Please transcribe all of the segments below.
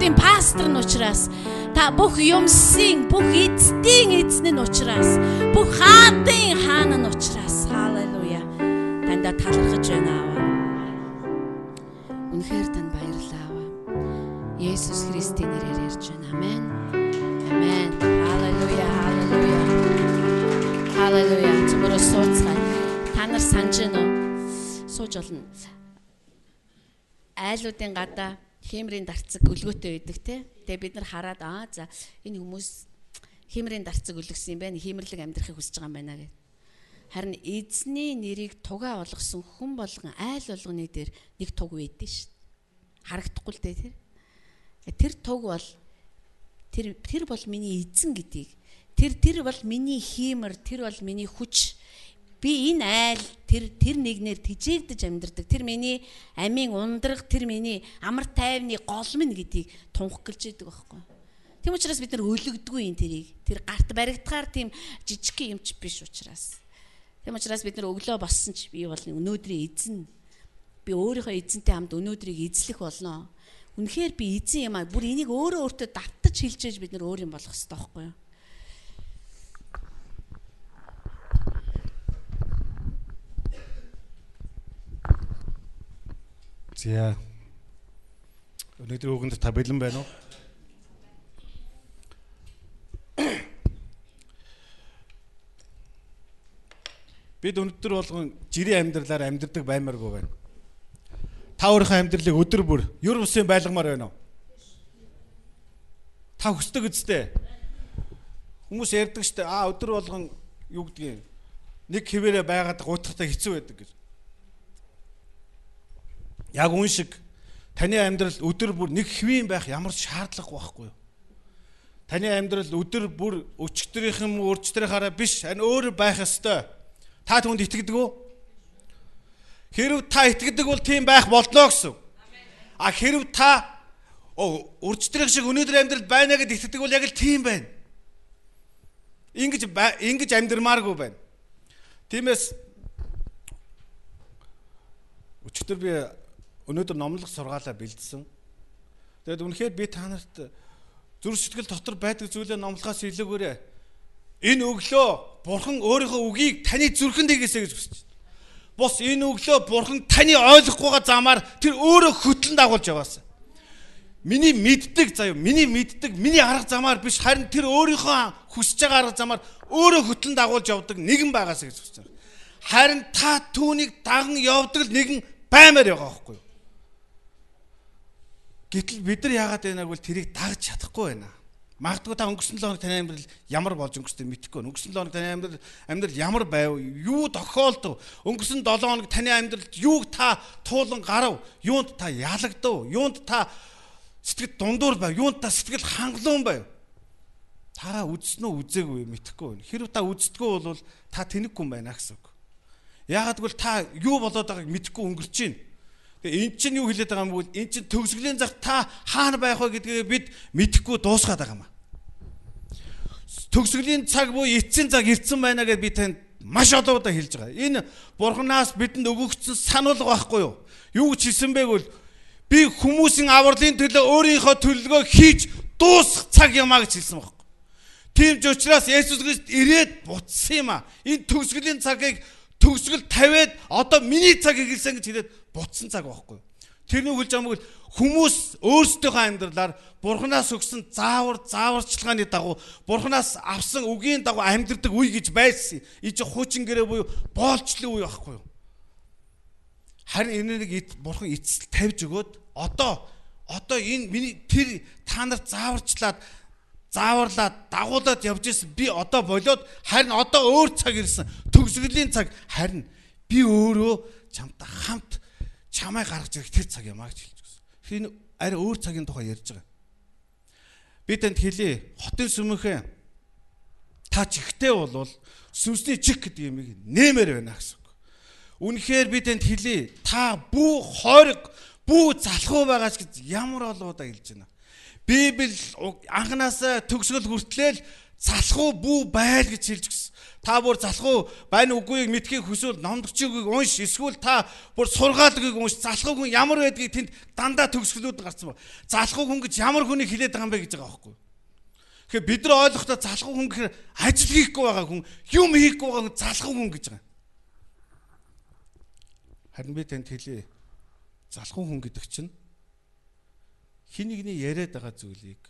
хүмүүсийн пастор нь учраас та бүх юмсийн бүх эцдийн эзэн нь учраас бүх хаадын хаан нь учраас халелуя танда талархаж байна аваа үнэхээр тань баярлалаа аваа Есүс Христийн нэрээр ярьж байна амен амен халелуя халелуя халелуя цөмөрөө сууцгаа та нар санаж байна уу сууж болно айлуудын гадаа хэмрийн дарцэг өлгөөтэй байдаг те. Тэгээ бид нар хараад аа за энэ хүмүүс хэмрийн дарцэг өлгсөн юм байна. Хэмрлэг амьдрахыг хүсэж байгаа юм байна гэв. Харин эзний нэрийг тугаа болгосон хүн болгон айл болгоны дээр нэг туг байдэн шүү. Харагдахгүй л дээ тэр. Э, тэр туг бол тэр тэр бол миний эзэн гэдгийг тэр тэр бол миний хиймэр тэр бол миний хүч би энэ айл тэр тэр нэгнэр тижээгдэж амьдардаг. Тэр миний амийн ундрах, тэр миний амар тайвны гол минь гэдгийг тунх гэлж идэг байхгүй. Тэм учраас бид нар өлөгдгүй юм тэрийг. Тэр гарт баригдахаар тийм жижиг юм ч биш учраас. Тэм учраас бид нар өглөө боссон ч би бол өнөөдрийн эзэн. Би өөрийнхөө эзэнтэй хамт өнөөдрийг эзлэх болно. Үнэхээр би эзэн юм аа. Бүр энийг өөрөө өөртөө давтаж хэлж байж бид нар өөр юм болох хэрэгтэй байхгүй юу? За. Өнөөдөр үгэнд та бэлэн байна уу? Бид өндөр болгон жирийн амьдралаар амьдрдаг баймаргүй байна. Та өөрийнхөө амьдралыг өдөр бүр ер усын байлгамаар байна уу? Та хүсдэг үстэй. Хүмүүс ярьдаг штэ аа өдөр болгон юу гэдгийг нэг хിവэрэ байгаад гутгатай хэцүү байдаг гэж. Яг үн шиг таны амьдрал өдөр бүр нэг хөвийн байх ямар шаардлага байхгүй юу? Таны амьдрал өдөр бүр өчтөрийнхэн өрчтөрийн хараа биш, ань өөр байх ёстой. Та түнд итгэдэг үү? Хэрв та итгэдэг бол тийм байх болно гэсэн. А хэрв та өрчтөрийн шиг өнөөдөр амьдрал байна гэд итгэдэг бол яг л тийм байна. Ингиж ингэж амьдрмааргүй байна. Тиймээс өчтөр би Өнөөдөр номлог сургаалаа бэлдсэн. Тэгэд үнэхээр би та нарт зүр сэтгэл дотор байдаг зүйлээ номлохоос илүүгээрээ энэ өглөө бурхан өөрийнхөө үгийг таны зүрхэнд хийгээсэй гэж хүсэж байна. Бус энэ өглөө бурхан таны ойлгохгүйгээ замаар тэр өөрөө хөтлөн дагуулж яваасаа. Миний мэддэг заяа, миний мэддэг, миний арга замаар биш харин тэр өөрийнхөө хүсэж байгаа арга замаар өөрөө хөтлөн дагуулж явдаг нэгэн байгаасаа гэж хүсэж байна. Харин та түүнийг даган явдаг нэгэн баймаар байгаа байхгүй юу? Гэтэл бид нар яагаад байнаг бол тэрийг дагж чадахгүй байна. Магадгүй та өнгөрсөн 7 хоног таны амьдрал ямар болж өнгөрсдөг мэдэхгүй. Өнгөрсөн 7 хоног таны амьдрал амьдрал ямар байв? Юу тохиолдов? Өнгөрсөн 7 хоног таны амьдралд юуг та туулан гарав? Юунд та ялагдав? Юунд та сэтгэл дундуур байв? Юунд та сэтгэл хангалуун байв? Та үзсэн үү, үзээгүй мэдэхгүй байна. Хэрвээ та үздэггүй бол та тэнэггүй юм байна гэсэн үг. Яагадгүй та юу болоод байгааг мэдэхгүй өнгөрч чинь Тэгээ эн чинь юу хэлээд байгаа юм бол эн чинь төгсгөлийн зах та хаана байх вэ гэдгийг бид мэдэхгүй дуусгаад байгаа юм аа. Төгсгөлийн цаг буюу эцсийн цаг ирсэн байна гэж би танд маш олоодаа хэлж байгаа. Энэ бурхнаас бидэнд өгөгдсөн сануулга байхгүй юу? Юу ч хэлсэн бэ гэвэл би хүмүүсийн авралын төлөө өөрийнхөө төлөлгөө хийж дуусах цаг юм а гэж хэлсэн байхгүй. Тийм ч учраас Есүс Христ ирээд буцсан юм а. Энэ төгсгөлийн цагийг төгсгөл тавиад одоо миний цаг эхэлсэн гэж хэлээд бутсан цаг байхгүй юу? Тэрний хүлж амгүй л хүмүүс өөрсдийнхөө амьдралаар бурхнаас өгсөн заавар зааварчилгааны дагуу бурхнаас авсан үгийн дагуу амьдрдаг үе гэж байсан. Иж хуучин гэрээ буюу боолчлын үе байхгүй юу? Харин энэнийг бурхан эцэл тавьж өгөөд одоо одоо энэ миний тэр та нарт зааварчлаад зааварлаад дагуулад явж исэн би одоо болоод харин одоо өөр цаг ирсэн төгсгөлийн цаг харин би өөрөө чамтай хамт чамай гаргаж ирэх тэр цаг юм аа гэж хэлж өгсөн. Тэгэхээр энэ арай өөр цагийн тухай ярьж байгаа. Би танд хэлье. Хотын сүмхэн та чихтэй болвол сүнсний чих гэдэг юмыг нэмэр байна гэсэн. Үнэхээр би танд хэлье. Та бүү хориг, бүү залхуу байгаач гэж ямар олоода хэлж байна. Библи анханасаа төгсгөл хүртлээл залхуу бүү байл гэж хэлж гис. Та бүр залхуу байна үгүйг мэдхийг хүсвэл номдорчгийг унш. Эсвэл та бүр сургаалгыг унш. Залхуу хүн ямар байдгийг тэнд дандаа төгсгөлүүд гарсан байна. Залхуу хүн гэж ямар хүний хилээд байгаа юм бэ гэж байгаа байхгүй. Тэгэхээр бид нар ойлгохдоо залхуу хүн гэхээр ажил хийхгүй байгаа хүн, юм хийхгүй байгаа хүн залхуу хүн гэж байгаа. Харин би танд хэле. Залхуу хүн гэдэг чинь хинэгний яриад байгаа зүйлийг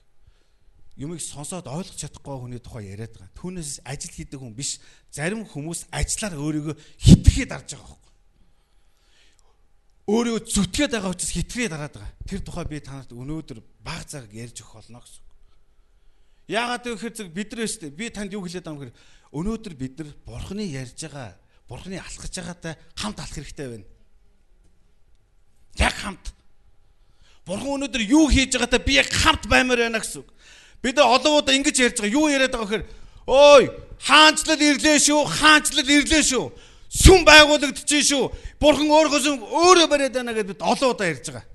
юмыг сонсоод ойлгож чадахгүй хүний тухай яриад байгаа. Түүнээс ажил хийдэг хүн биш. Зарим хүмүүс ажиллаар өөрийгөө хитгэхэд арж байгаа байхгүй. Өөрийгөө зүтгээд байгаа учраас хитгээд араад байгаа. Тэр тухай би танарт өнөөдөр баг зэрэг ярьж өгөх болно гэсэн. Яагаад гэвэл зэрэг бид нэ штэ би танд юу хэлээд байгаа юм хэрэг өнөөдөр бид нар бурхны ярьж байгаа бурхны алхаж байгаатай хамт алах хэрэгтэй байна. Яг хамт. Бурхан өнөөдөр юу хийж байгаатай би яг хамт баймаар байна гэсэн үг. Бид холовод ингэж ярьж байгаа. Юу яриад байгаа гэхээр ой хаанчлал ирлээ шүү. Хаанчлал ирлээ шүү. Сүм байгуулагдчихжээ шүү. Бурхан өөрөөс нь өөрөө бариад байна гэдээ бид олон удаа ярьж байгаа.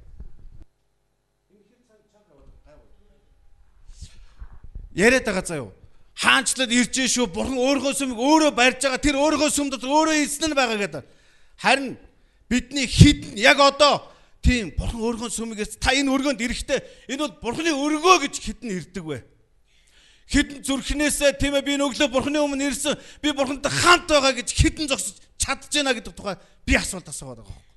Яриад байгаа заяа хаанчлал ирж шүү бурхан өөрийнхөө сүмийг өөрөө барьж байгаа тэр өөрийнхөө сүм дотор өөрөө эзэн нь байгаа гэдэг. Харин бидний хідэн яг одоо Тийм, бурхан өөрийнхөө сүмгээс та энэ өргөнд эрэхтэй. Энэ бол бурханы өргөө гэж хитэн ирдэг вэ. Хитэн зүрхнээсээ тийм ээ би нөглөө бурханы өмнө ирсэн. Би бурхантай хант байгаа гэж хитэн зогсож чадж байна гэдэг тухай би асуулт асуугаад байгаа юм.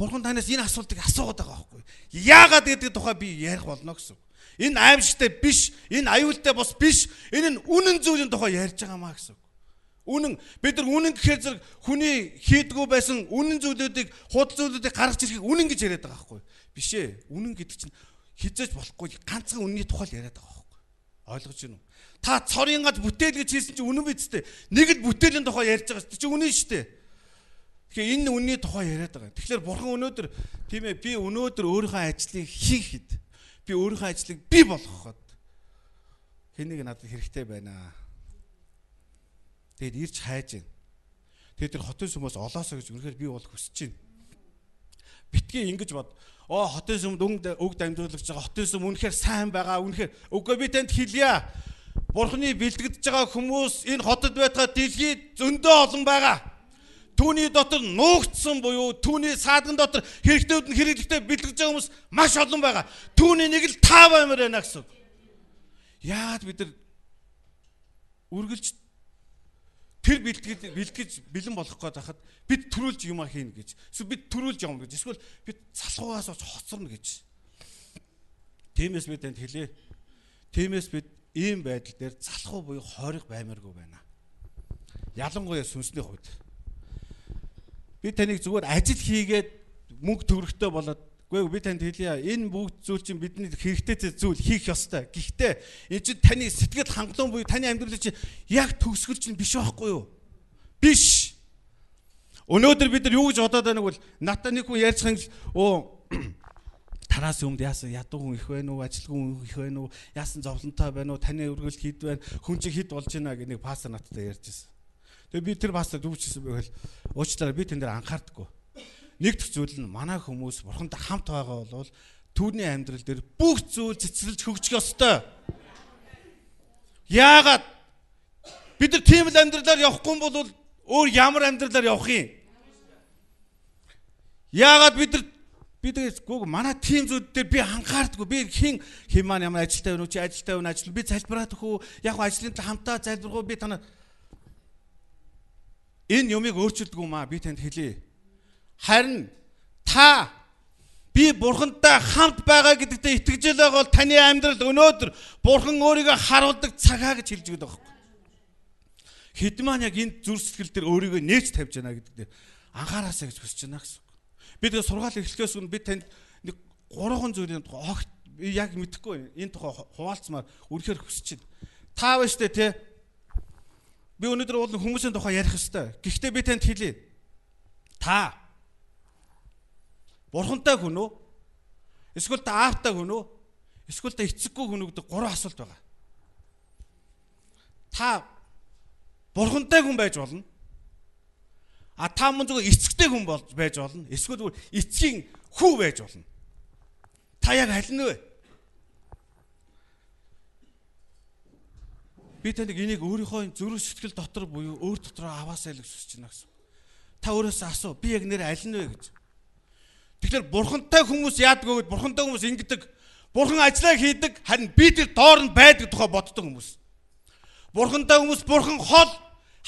Бурхан танаас энэ асуултыг асуугаад байгаа байхгүй. Яагаад гэдэг тухай би ярих болно гэсэн. Энэ аимшигтай биш, энэ аюултай бос биш. Энэ нь үнэн зүйлийн тухай ярьж байгаа маа гэсэн. Үнэн бид нар үнэн гэхээр зэрэг хүний хийдгүү байсан үнэн зүйлүүдийг худал зүйлүүдийг гаргаж ирэхийг үнэн гэж яриад байгаа байхгүй биш ээ үнэн гэдэг чинь хизээж болохгүй ганцхан үнний тухай л яриад байгаа байхгүй ойлгож байна уу та цорын гад бүтээл гэж хэлсэн чинь үнэн биз дээ нэг л бүтээлийн тухай ярьж байгаа чинь үнэн шүү дээ тэгэхээр энэ үнний тухай яриад байгаа тэгэхээр бурхан өнөөдөр тийм ээ би өнөөдөр өөрийнхөө ажлыг хийхэд би өөрийнхөө ажлыг би болгоход хэнийг надад хэрэгтэй байна аа Тэгэд ирж хайж гин. Тэгээд тэр хотын сүмөөс олоосоо гэж үнэхээр би бол хүсэж байна. Битгий ингэж бод. Оо хотын сүмд өнгө өгд амьдруулагч байгаа хотын сүм үнэхээр сайн байгаа. Үнэхээр үгүй би танд хэлье. Бурхны бэлтгэж байгаа хүмүүс энэ хотод байтгаа дэлхийд зөндөө олон байгаа түүний дотор нуугдсан буюу түүний саадган дотор хэрэгтэйд нь хэрэглэгтэй бэлтгэж байгаа хүмүүс маш олон байгаа. Түүний нэг л таа баймаар байна гэсэн. Яагаад бид нар үргэлж тэр бэлтгэж бэлтгэж бэлэн болох гээд хахад бид төрүүлж юм хийнэ гэж. Эсвэл бид төрүүлж явна гэж. Эсвэл бид цасгуугаас оч хоцорно гэж. Тиймээс бид энд хэлээ. Тиймээс бид ийм байдал дээр залхуу буюу хойрог баймааргүй байна. Ялангуяа сүнсний хувьд. Би таныг зүгээр ажил хийгээд мөнгө төгрөгтэй болоод Гэхдээ би танд хэлье. Энэ бүгд зүйл чинь бидний хэрэгтэй зүйл хийх ёстой. Гэхдээ энэ чинь таны сэтгэл хангалуун буюу таны амьдрал чинь яг төгсгөл чинь биш байхгүй юу? Биш. Өнөөдөр бид нар юу гэж бодоод байгааг бол натаа нэг хүн ярьж хангал оо тараас юмд яасан ядуу хүн их байна уу ажилгүй хүн их байна уу яасан зовлонтой байна уу таны өргөлт хэд байна хүн чинь хэд болж байна гэх нэг пастор надтай ярьж байсан. Тэгээ би тэр пастор дүүчсэн байхад уучлаарай би тэнд дээр анхаардаггүй нэгдүгээр зүйл нь манай хүмүүс бурхантай хамт байгаа бол түүний амьдрал дээр бүх зүйл цэцэрлж хөгжих ёстой. Яагаад бид нар тийм л амьдралаар явахгүй бол өөр ямар амьдралаар явах юм? Яагаад бид нар бид гүүг манай тийм зүйл дээр би анхаардаггүй. Би хин хин маань ямар ажилтай байна уу? Чи ажилтай байна ажил. Би залбираад хөө. Яг ажлын хамтаа залбиргуу би танаа энэ юмыг өөрчилдгүү маа би танд хэлье. Харин та би бурхантай хамт байгаа гэдэгтээ итгэж л байгаа бол таны амьдрал өнөөдөр бурхан өөрийгөө харуулдаг цагаа гэж хэлж өгдөг байхгүй. Хэд маань яг энд зүр сэтгэл дээр өөрийгөө нээж тавьж байна гэдэг дээр анхаараасаа гэж хүсэж байна гэсэн. Бид сургаал эхлэхээс өмнө бид танд нэг гурван зүйлийн тухай огт яг мэдэхгүй энэ тухай хуваалцмаар үргэлжээр хүсэж байна. Та ба штэ тий. Би өнөөдөр уул хүмүүсийн тухай ярих хэвээр. Гэхдээ би танд хэле. Та Бурхантай хүн үү? Эсвэл та аавтай хүн үү? Эсвэл та эцэггүй хүн үү гэдэг гурван асуулт байгаа. Та бурхантай хүн байж болно. А та мөн зүгээр эцэгтэй хүн болж байж болно. Эсвэл зүгээр эцгийн хүү байж болно. Та яг аль нь вэ? Би таныг энийг өөрийнхөө зөрүү сэтгэл дотор буюу өөр дотор аваасаа л гэж хүсэж байна гэсэн. Та өөрөөсөө асуу. Би яг нэр аль нь вэ гэж. Тэгэхээр бурхантай хүмүүс яадаг өгөөд бурхантай хүмүүс ингэдэг. Бурхан ажлаа хийдэг, харин би тэр доор нь байдаг тухай боддог хүмүүс. Бурхантай хүмүүс бурхан хол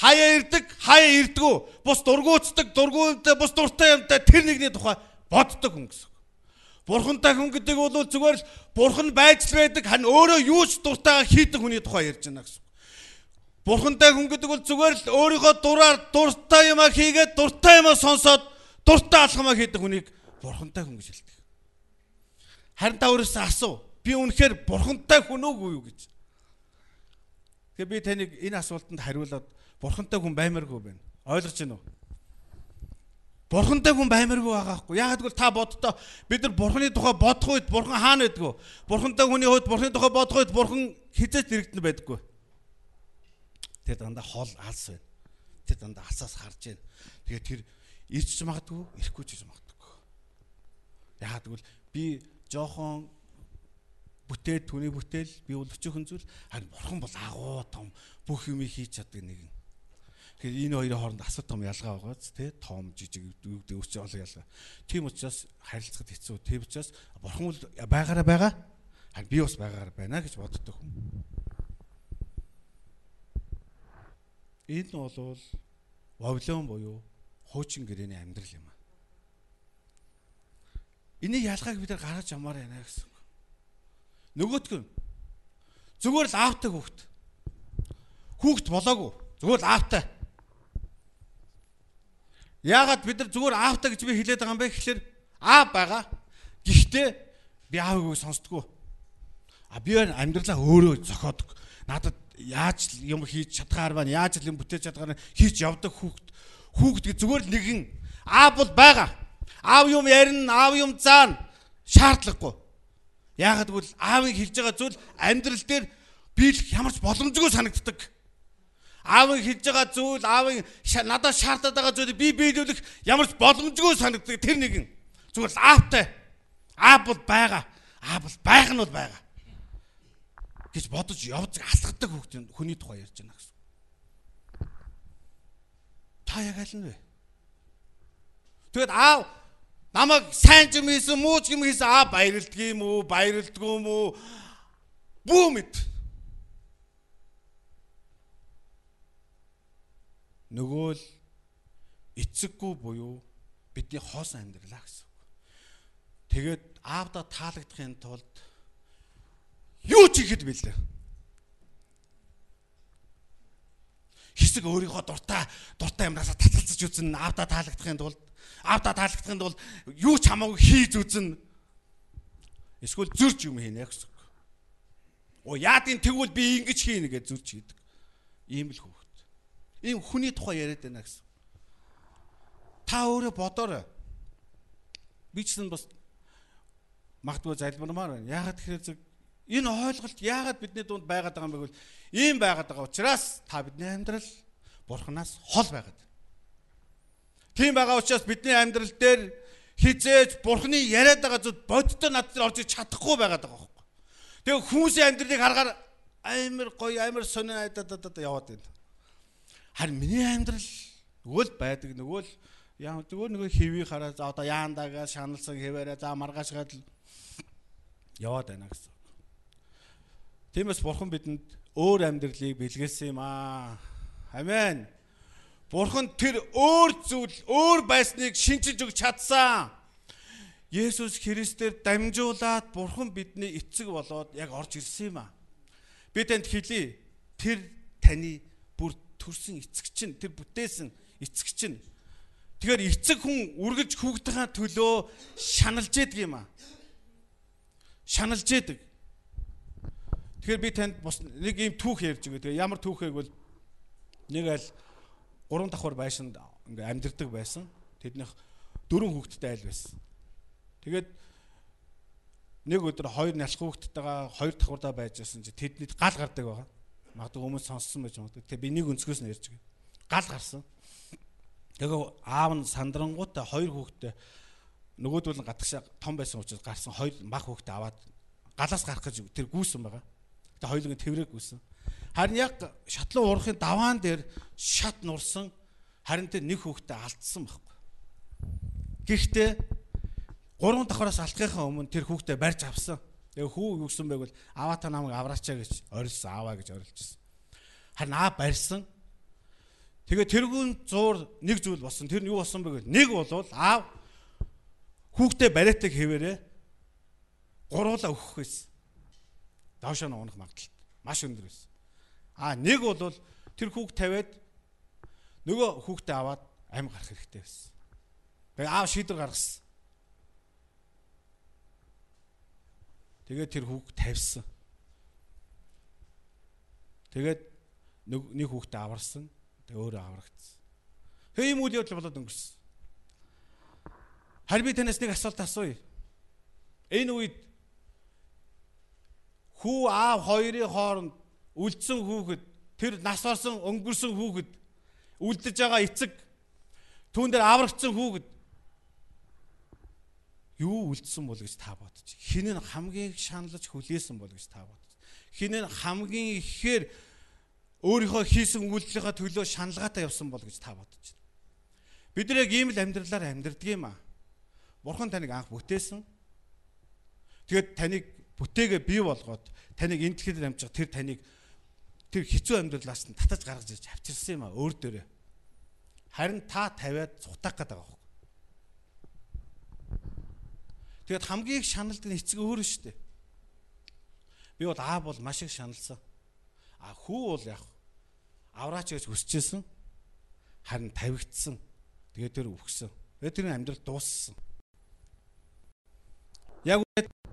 хаяа ирдэг, хаяа ирдгүү, бус дургуутдаг, дургуутдаг, бус дуртай юмтай тэр нэгний тухай боддог хүн гэсэн. Бурхантай хүн гэдэг бол зүгээр л бурхан байж л байдаг, харин өөрөө юу ч дуртайгаа хийдэг хүний тухай ярьж байна гэсэн. Бурхантай хүн гэдэг бол зүгээр л өөрийнхөө дураар дуртай юмаа хийгээд дуртай юмаа сонсоод дуртай алхамаа хийдэг хүнийг бурхантай хүн гэж хэлдэг. Харин та өөрөөсөө асуу. Би үнэхээр бурхантай хүн үгүй юу гэж. Тэгээ би таныг энэ асуултанд хариулаад бурхантай хүн баймаргүй байна. Ойлгож байна уу? Бурхантай хүн баймаргүй байгаа хгүй. Яг тэгвэл та боддоо бид нар бурханы тухай бодох үед бурхан хаана байдгүй. Бурхантай хүний хувьд бурханы тухай бодох үед бурхан хизээч иргэдэн байдаггүй. Тэр дандаа хол алс байна. Тэр дандаа асаас харж байна. Тэгээ тэр ирж магадгүй, ирэхгүй ч гэж магадгүй. Ягаад гэвэл би жоохон бүтээл түүний бүтээл би бол өчөөхөн зүйл харин бурхан бол агуу том бүх юм хийж чаддаг нэгэн. Тэгэхээр энэ хоёрын хооронд асар том ялгаа байгаа зү тэ том жижиг үүдээ өсч олон ялгаа. Тийм учраас харилцахад хэцүү. Тийм учраас бурхан бол байгаараа байгаа. Харин би бас байгаараа байна гэж боддог хүн. Энэ бол Вавилон буюу хуучин гэрээний амьдрал юм аа. Энийг ялгааг бид нар гаргаж ямаар байна гэсэн. Нөгөөтгөн зүгээр л аавтай хүүхэд. Хүүхэд болоогүй. Зүгээр л аавтай. Яагаад бид нар зүгээр аавтай гэж би хэлээд байгаа юм бэ гэхэлэр аа байгаа. Гэхдээ би аавыг сонсдгоо. А би амьдралаа өөрөө зохиодог. Надад яаж юм хийж чадгаар байна, яаж юм бүтээж чадгаар хийж явдаг хүүхэд. Хүүхэд зүгээр л нэгэн аа бол байгаа аав юм ярина, аав юм заана шаардлагагүй. Яагаад гэвэл аавыг хэлж байгаа зүйл амьдрал дээр би л ямар ч боломжгүй санагддаг. Аавыг хэлж байгаа зүйл, аавын надад шаардаад байгаа зүйлийг би биелүүлэх ямар ч боломжгүй санагддаг тэр нэгэн. Зүгээр л аавтай. Аав бол байгаа. Аав бол байх нь бол байгаа. гэж бодож явж алхдаг хөвгтэн хүний тухай ярьж байна гэсэн. Та яг аль нь вэ? Тэгэд аав намайг сайн ч юм хийсэн муу ч юм хийсэн аа баярлдаг юм уу баярлдгүй юм уу бүү мэд нөгөө л эцэггүй буюу бидний хос амьдралаа гэсэн. Тэгээд аавда таалагдахын тулд юу ч ихэд бэлээ. Хэсэг өөрийнхөө дуртай дуртай амьдралаа татгалцаж үзэн аавда таалагдахын тулд авда таалагдханд бол юу ч хамаагүй хийж үзэн эсвэл зөрж юм хийнэ гэсэн. Оо яадын тэгвэл би ингэж хийнэ гэж зөрж хийдэг. Ийм л хөөхт. Ийм хүний тухай яриад байна гэсэн. Та өөрөө бодоорой. Би ч гэсэн бас магтгүй залбирмаар байна. Яагаад тэгэхээр зэрэг энэ ойлголт яагаад бидний дунд байгаад байгаа юм бэ гэвэл ийм байгаад байгаа учраас та бидний амьдрал бурхнаас хол байгаад Тийм байгаа учраас бидний амьдрал дээр хизээж бурхны яриад байгаа зүйл бодтой над зэр орж чадахгүй байгаад байгаа байхгүй. Тэгээ хүмүүсийн амьдралыг харахаар амар гоё амар сонио айдаа даа яваад байна. Харин миний амьдрал нөгөө л байдаг нөгөө л яа зүгээр нөгөө хэвий хараа за одоо яандаагаа шаналсан хэвээрээ за маргааш гад л яваад байна гэсэн. Тиймээс бурхан бидэнд өөр амьдралыг бэлгэлсэн юм аа. Амен. Бурхан тэр өөр зүйл, өөр байсныг шинчиж өгч чадсан. Есүс Христээр дамжуулаад Бурхан бидний эцэг болоод яг орж ирсэн юм аа. Би танд хэлий. Тэр таны бүр төрсэн эцэг чинь, тэр бүтээсэн эцэг чинь. Тэгэхээр эцэг хүн үргэж хүүхдийнхаа төлөө шаналж яадаг юм аа. Шаналж яадаг. Тэгэхээр би танд бас нэг юм түүх ярьж өгье. Тэгээ ямар түүхэг бол нэг аль гурван давхар байшинд ингээм амьдэрдэг байсан. Тэднийх дөрвөн хүүхэдтэй айл байсан. Тэгээд нэг өдөр хоёр нялх хүүхэдтэйгээ хоёр давхардаа байж байсан чи тэднийд гал гардаг байгаа. Магадгүй хүмүүс сонссон байж магадгүй. Тэгээ би нэг өнцгөөс нь ярьж байгаа. Гал гарсан. Тэгээ аав нь сандрангуутай хоёр хүүхэдтэй нөгөөдөл нь гадагшаа том байсан учраас гарсан хоёр мах хүүхэдтэй аваад галаас гарах гэж тэр гүйсэн байгаа. Тэгээ хоёулын тэрэг гүйсэн. Харин яг шатлан уурахын даваан дээр шат нурсан харин тэр нэг хүүхдээ алдсан байхгүй. Гэхдээ гурван давхраас алдхынхаа өмнө тэр хүүхдээ барьж авсан. Тэгээ хүү юу гэсэн байг бол аваа та намайг авраачаа гэж орилсан, аваа гэж орилжсэн. Харин аа барьсан. Тэгээ тэрүүн зуур нэг зүйл болсон. Тэр нь юу болсон бэ гэвэл нэг болвол аав хүүхдээ бариатаг хэвээрээ гуруула өгөх байсан. Доошоо нь унах магадлал маш өндөр байсан. А нэг бол тэр хүүг тавиад нөгөө хүүхдээ аваад амь гарах хэрэгтэй байсан. Тэгээ аав шийдвэр гаргасан. Тэгээд тэр хүүг тавьсан. Тэгээд нэг хүүхдээ аварсан. Тэгээ өөрөө аврагдсан. Тэг ийм үйл явдал болоод өнгөрсөн. Харин би танаас нэг асуулт асууя. Энэ үед хүү аав хоёрын хооронд үлдсэн хүүхэд, тэр нас орсон өнгөрсөн хүүхэд, үлдэж байгаа эцэг, түүн дээр аврагдсан хүүхэд юу үлдсэн бол гэж та бодож. Хин нь хамгийн шаналж хүлээсэн бол гэж та бодож. Хин нь хамгийн ихээр өөрийнхөө хийсэн үйлдэлийнхаа төлөө шаналгаатай явсан бол гэж та бодож. Бид нэг ийм л амьдралаар амьдрдаг юм аа. Бурхан таныг анх бүтээсэн. Тэгэд таныг бүтээгээ бий болгоод таныг энэ дэлхийд амжих тэр таныг тэр хэцүү амьдралаас нь татаж гаргаж ирж авчирсан юм а өөр дээрээ. Харин та тавиад цутаах гээд байгаа байхгүй. Тэгэд хамгийн их шаналт нь эцэг өөр нь шүү дээ. Би бол аа бол маш их шаналсан. А хүү бол яг авраач гэж хүсчихсэн. Харин тавигдсан. Тэгээд тэр өвгсөн. Тэгээд тэрний амьдрал дууссан. Яг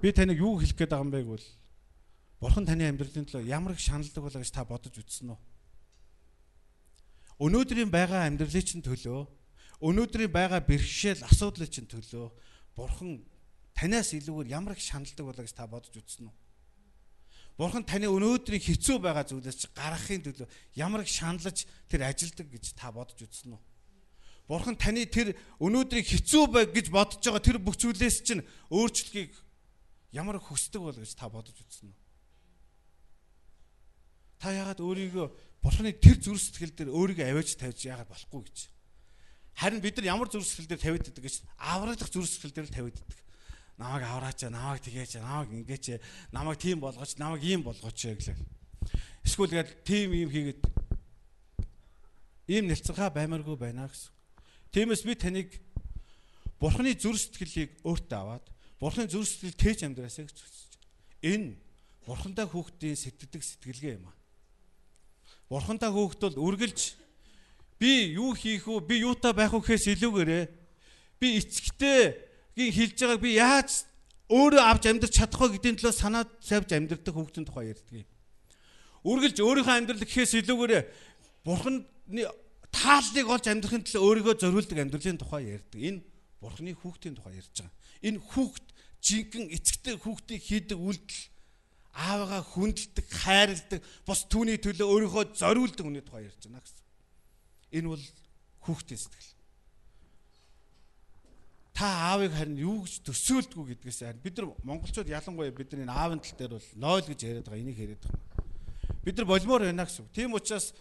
би таныг юу хэлэх гээд байгаа юм бэ гэвэл Бурхан таны амьдралын төлөө ямар их шаналдаг болоо гэж та бодож үзсэн үү? Өнөөдрийн байгаа амьдралын чинь төлөө, өнөөдрийн байгаа бэрхшээл асуудлын чинь төлөө Бурхан танаас илүүгээр ямар их шаналдаг болоо гэж та бодож үзсэн үү? Бурхан таны өнөөдрийн хэцүү байгаа зүйлээс гаргахын төлөө ямар их шаналж тэр ажилдаг гэж та бодож үзсэн үү? Бурхан таны тэр өнөөдрийг хэцүү байг гэж бодож байгаа тэр бүх зүйлээс чинь өөрчлөлгийг ямар хөсдөг бол гэж та бодож үзсэн үү? Та ягаад өөрийгөө бурхны тэр зүрх сэтгэл дээр өөрийгөө аваач тавьж яагаад болохгүй гэж. Харин бид нар ямар зүрх сэтгэл дээр тавиад байдаг гэж аврагдах зүрх сэтгэл дээр л тавиад байдаг. Намайг авраач, намайг тгээж, намайг ингээж, намайг тийм болгооч, намайг ийм болгооч гэхлээр. Эсвэл гээд тийм ийм хийгээд ийм нэлцэрхаа баймааргүй байна гэсэн. Тиймээс би таныг бурхны зүрх сэтгэлийг өөртөө аваад бурхны зүрх сэтгэл тээж амьдраасаа гэж хүсэж байна. Энэ бурхантай хүүхдийн сэтгэдэг сэтгэлгээ юм аа бурхантай хөөгдөл үргэлж би юу хийх вэ? Би юутай байх вэ гэхээс илүүгээрээ би эцэгтэйгийн хэлж байгааг би яаж өөрөө авч амьдрч чадах вэ гэдийн төлөө санаад цавж амьдрдаг хүүхдийн тухай ярьдаг. Үргэлж өөрийнхөө амьдрал гэхээс илүүгээрээ бурханы тааллыг олж амьдрахын төлөө өөрийгөө зориулдаг амьдралын тухай ярьдаг. Энэ бурханы хүүхдийн тухай ярьж байгаа. Энэ хүүхд жинхэнэ эцэгтэй хүүхдийг хийдэг үйлдэл аавыгаа хүнддэг, хайрладаг, бус түүний төлөө өөрийнхөө зориулдаг хүний тухай ярьж байна гэсэн. Энэ бол хүүхдийн сэтгэл. Та аавыг харин юу гэж төсөөлдгүү гэдгээс харин бид нар монголчууд ялангуяа бид нар энэ аавын тал дээр бол нойл гэж яриад байгаа, энийг яриад байгаа. Бид нар болимоор байна гэсэн. Тийм учраас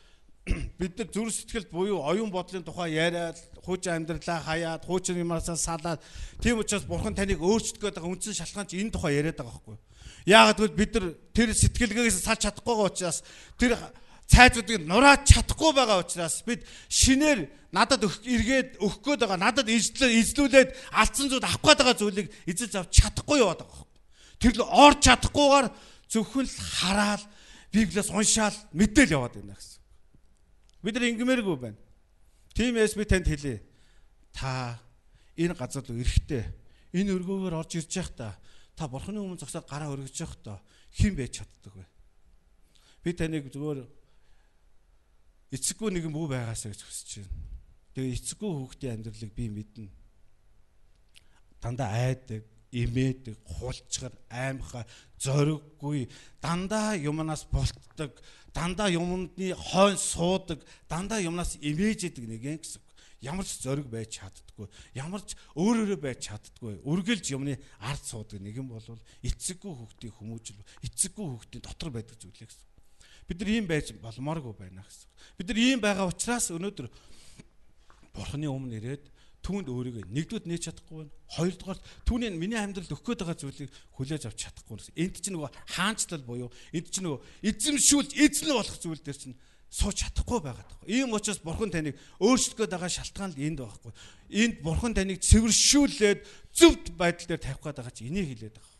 бид нар зүрх сэтгэл буюу оюун бодлын тухай яриад хуучин амьдралаа хаяад хуучин юмарсаа салаад тийм учраас бурхан таныг өөрчлөх гэдэг үндсэн шалтгаанч энэ тухай яриад байгаа байхгүй юу Яагад бол бид нар тэр сэтгэлгээгээс салж чадахгүй байгаа учраас тэр цайзуудыг нураад чадахгүй байгаа учраас бид шинээр надад эргээд өгөх гээд байгаа надад ижлээ излүүлээд алдсан зүйл авах гээд байгаа зүйлийг эзэл зав чадахгүй яваад байгаа. Тэр л орж чадахгүйгээр зөвхөн л хараал Библиэс уншаал мэдээл яваад байна гэсэн. Бид нар ингэмээргүй байна. Тиймээс би танд хэле. Та энэ газар руу эрэхтэй энэ өргөөгөр орж ирж явах та та бурхны өмнө зогсоод гараа өргөж явахдаа хэн байж чаддаг вэ? Би таныг зөвөр эцэггүй нэгэн бүү байгаасаа гэж хүсэж байна. Тэгээ эцэггүй хүүхдийн амьдралыг би мэднэ. Дандаа айдаг, имээдэг, хулцгар, аимхаа, зориггүй, дандаа юмнаас бултдаг, дандаа юмны хойно суудаг, дандаа юмнаас имээж идэг нэгэн гэсэн ямар ч зориг байж чаддгүй ямар ч өөрөөрөө байж чаддгүй үргэлж юмны ард суудаг нэг юм бол эцэггүй хүүхдийн хүмүүжил эцэггүй хүүхдийн дотор байдаг зүйлээ гэсэн. Бид нар ийм байж болмооргүй байна гэсэн. Бид нар ийм байгаа учраас өнөөдөр Бурхны өмнө ирээд түүнд өөрийгөө нэгдүгээр нээж чадахгүй байна. Хоёрдугаар түүний миний амьдралд өгөх гээд байгаа зүйлийг хүлээж авч чадахгүй байна. Энд чинь нөгөө хаанчлал буюу энд чинь нөгөө эзэмшүүлж эзэн болох зүйл дээр чинь сууж чадахгүй байгаа тох. Ийм учраас бурхан таныг өөрчлөлт байгаа шалтгаан л энд байхгүй. Энд бурхан таныг цэвэршүүлээд зөвд байдал дээр тавих гээд байгаа чи энийг хэлээд байгаа.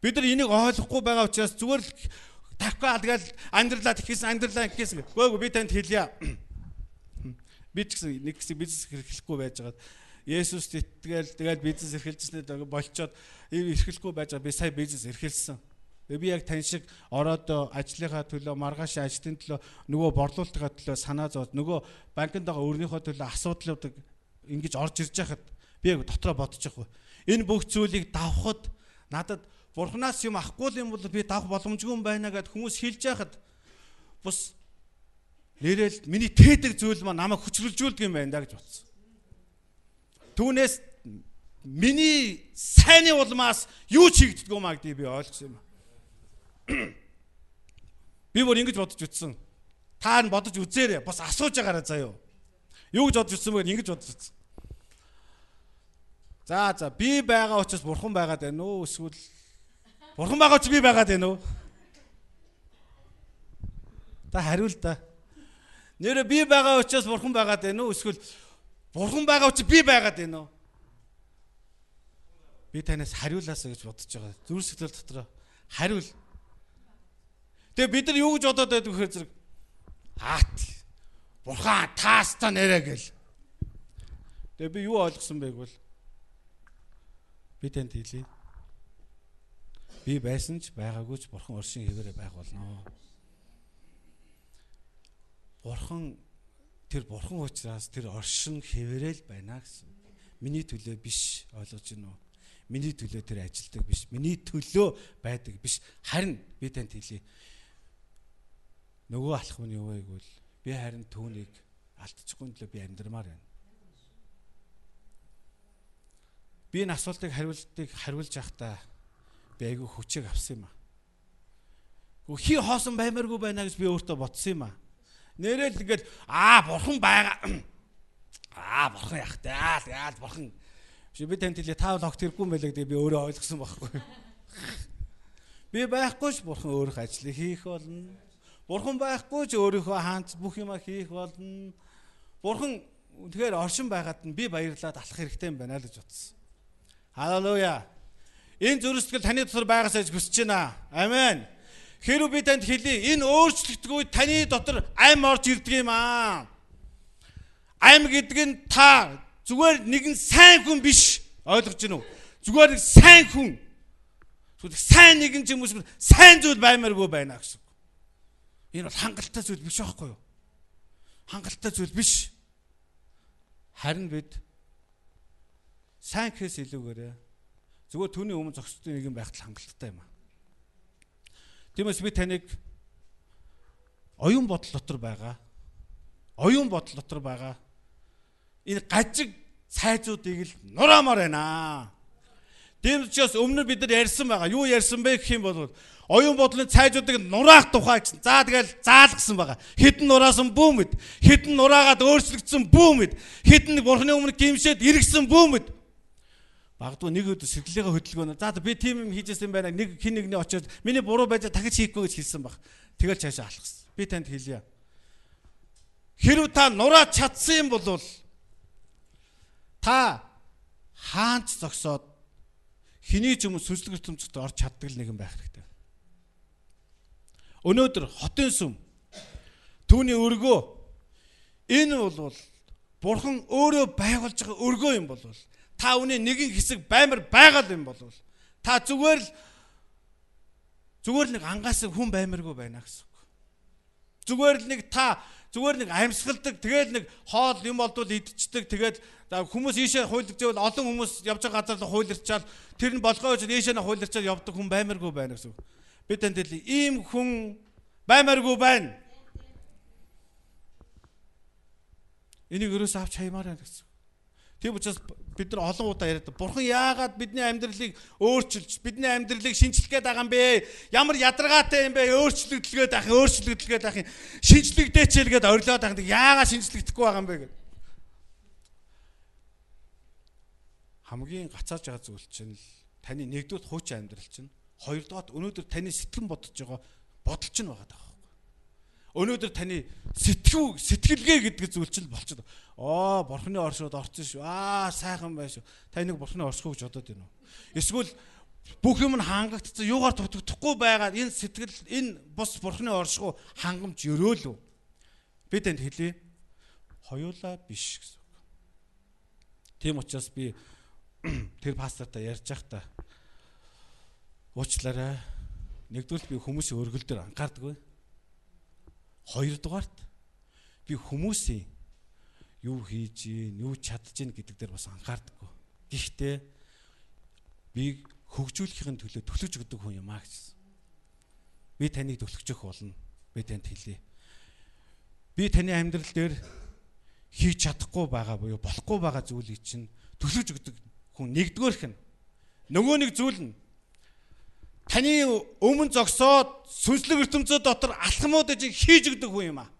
Бид нар энийг ойлгохгүй байгаа учраас зүгээр л тавхаа алгаал амьдралаа тэгсэн амьдралаа гэсэн. Гөөг би танд хэлье. Би ч гэсэн нэг хэсэг бизнес хэрэглэхгүй байжгаад Есүст итгээл тэгэл бизнес эрхэлжснээр болчоод эрхлэхгүй байж байгаа би сая бизнес эрхэлсэн. Тэгээ би яг тань шиг ороод э, ажлынхаа төлөө маргааш ажлын төлөө нөгөө борлуулалтынхаа төлөө санаа зовж нөгөө банкнд байгаа өөрийнхөө төлөө асуудлууд ингэж орж ирж байхад би яг дотроо бодож яахгүй. Энэ бүх зүйлийг давхад надад бурхнаас юм ахгүй юм бол би давх боломжгүй юм байна гэд хүмүүс хэлж яхад бус нэрэл миний тээдэг зүйл маань намайг хүчрүүлжүүлдэг юм байна да гэж бодсон. Түүнээс миний сайнны улмаас юу ч хийгддэггүй маа гэдгийг би ойлгосон юм. Би бүр ингэж бодож үтсэн. Та нь бодож үзээрэй. Бас асууж байгаарай заяо. Юу гэж бодож үтсэн мээр ингэж бодож үтсэн. За за би байгаа учраас бурхан байгаад байна уу? Эсвэл бурхан байгаа учраас би байгаад байна уу? Та хариул та. Нэрэ би байгаа учраас бурхан байгаад байна уу? Эсвэл бурхан байгаа учраас би байгаад байна уу? Би танаас хариулаасаа гэж бодож байгаа. Зүрх сэтгэл дотроо хариул. Тэгээ бид нар юу гэж бодоод байдг вэхээр зэрэг хаат бурхан таастаа нэрэ гэл. Тэгээ би юу ойлгосон бэ гэвэл би танд хэлий. Би байсан ч байгаагүй ч бурхан оршин хэвээрээ байх болно. Бурхан тэр бурхан учраас тэр оршин хэвээрэл байна гэсэн. Миний төлөө биш ойлгож байна уу? Миний төлөө тэр ажилдаг биш. Миний төлөө байдаг биш. Харин би танд хэлий Нөгөө алах минь юу вэ гэвэл би харин түүнийг алдчихгүй нөлөө би амьдрмаар байна. Би энэ асуултыг хариултыг хариулж явахдаа би айгүй хүчийг авсан юм аа. Гэхдээ хий хоосон баймааргүй байна гэж би өөртөө бодсон юм аа. Нэрэл ингээд аа бурхан байгаа аа бурхан яах вэ? Яа л бурхан. Би танд хэлээ та бол огт хэрэггүй юм байлаа гэдэг би өөрөө ойлгосон байхгүй. Би байхгүй ш бурхан өөрөх ажлыг хийх болно. Бурхан байхгүй ч өөрийнхөө хаанц бүх юм хийх болно. Бурхан үнэхээр оршин байгаад нь би баярлаад алах хэрэгтэй юм байна л гэж утсан. Халелуя. Энэ зөрсгөл таны дотор байгаасаа хүсэж байна. Амен. Хэрв би танд хэлий энэ өөрчлөгдгүй таны дотор амь орж ирдэг юм аа. Амь гэдэг нь та зүгээр нэгэн сайн хүн биш ойлгож гинүү. Зүгээр нэг сайн хүн. Зүгээр сайн нэгэн ч юм уу сайн зүйл баймаргүй байна гэсэн. Энэ бол хангалттай зүйл биш байхгүй юу? Хангалттай зүйл биш. Харин бид сайн гэхээс илүүгээрээ зүгээр түүний өмнө зогсдгийг нэг юм байхад хангалттай юм аа. Тиймээс би таныг оюун бодол дотор байгаа. Оюун бодол дотор байгаа. Энэ гажиг цайзуудыг л нураамаар байна аа. Тийм учраас өмнө бид нар ярьсан байгаа. Юу ярьсан бэ гэх юм бол оюун бодлын цайжуудыг нураах тухай гэсэн. За тэгэл заалгасан байгаа. Хідэн нураасан бүүмэд, хідэн нураагаад өөрчлөгдсөн бүүмэд, хідэн бурхны өмнө гимшээд эргэсэн бүүмэд. Багдуу нэг өдөр сэтгэлийнхээ хөдөлгөөнө за би тийм юм хийжсэн байна. Нэг хин нэгний очиод миний буруу байж дахиж хийхгүй гэж хэлсэн баг. Тэгэл цаашаа алхсан. Би танд хэлье. Хэрв та нураа чадсан юм бол та хаанч зогсоод Хиний ч юм сүнслэг ертөнцид орж чаддаг нэгэн байх хэрэгтэй. Өнөөдөр хотын сүм түүний өргөө энэ бол бурхан өөрөө байгуулж байгаа өргөө юм бол та үний нэгэн хэсэг баймар байгаа юм бол та зүгээр л зүгээр л нэг ангаас хүн баймаргүй байна гэсэн үг. Зүгээр л нэг та зүгээр нэг амьсгалдаг тэгэл нэг хоол юм болдвол идчихдэг тэгэл хүмүүс ийшээ хуйлдаж байвал олон хүмүүс явж байгаа газар руу хуйлдчихвал тэр нь болгоо гэж ийшээ нь хуйлдчихад явдаг хүн баймаргүй байна гэсэн үг. Бид танд хэл ийм хүн баймаргүй байна. Энийг юусоо авч хаямаар байна гэсэн. Тийм учраас бид нар олон удаа яриад бурхан яагаад бидний амьдралыг өөрчилж бидний амьдралыг шинжлэх гээд байгаа юм бэ? Ямар ядаргаатай юм бэ? Өөрчлөгдөлгээд ах өөрчлөгдөлгээд ах шинжлэхдээчэл гээд орилоод ах яагаад шинжлэхдэггүй байгаа юм бэ гэдэг. Хамгийн гацааж байгаа зүйл чинь л таны нэгдүгээр хуучин амьдрал чинь хоёрдугаар өнөөдөр таны сэтгэн бодож байгаа бодол чинь байгаа даа. Өнөөдөр таны сэтгүү сэтгэлгээ гэдэг зүйл чинь болчиход аа бурхны оршууд орсон шүү. Аа сайхан байна шүү. Та энийг бурхны оршихуу гэж бодоод байна уу? Эсвэл бүх юм нь хангагдсан юугаар дутагдахгүй байгаад энэ сэтгэл энэ бус бурхны оршихуу хангамж өрөөлөө. Бид энд хэлье. Хоёулаа биш гэсэн үг. Тийм учраас би тэр пастортай ярьж байхдаа уучлаарай. Нэгдүгээр би хүмүүсийн өргөл дээр анхаардаг бай. Хоёрдугаарт би хүмүүсийн юу хийж ийн, юу чадж ийн гэдэг дээр бас анхаардаггүй. Гэхдээ би хөгжүүлэхийн төлөө төлөж өгдөг хүн юм а гэсэн. Би таныг төлөгжөх болно. Би танд хэлье. Би таны амьдрал дээр хийж чадахгүй байгаа буюу болохгүй байгаа зүйлийг чинь төлөж өгдөг хүн нэгдүгээрх нь нөгөө нэг зүйл нь таны өмнө зогсоод сүнслэг ертөнцөө дотор алхмуудыг хийж өгдөг хүн юм аа.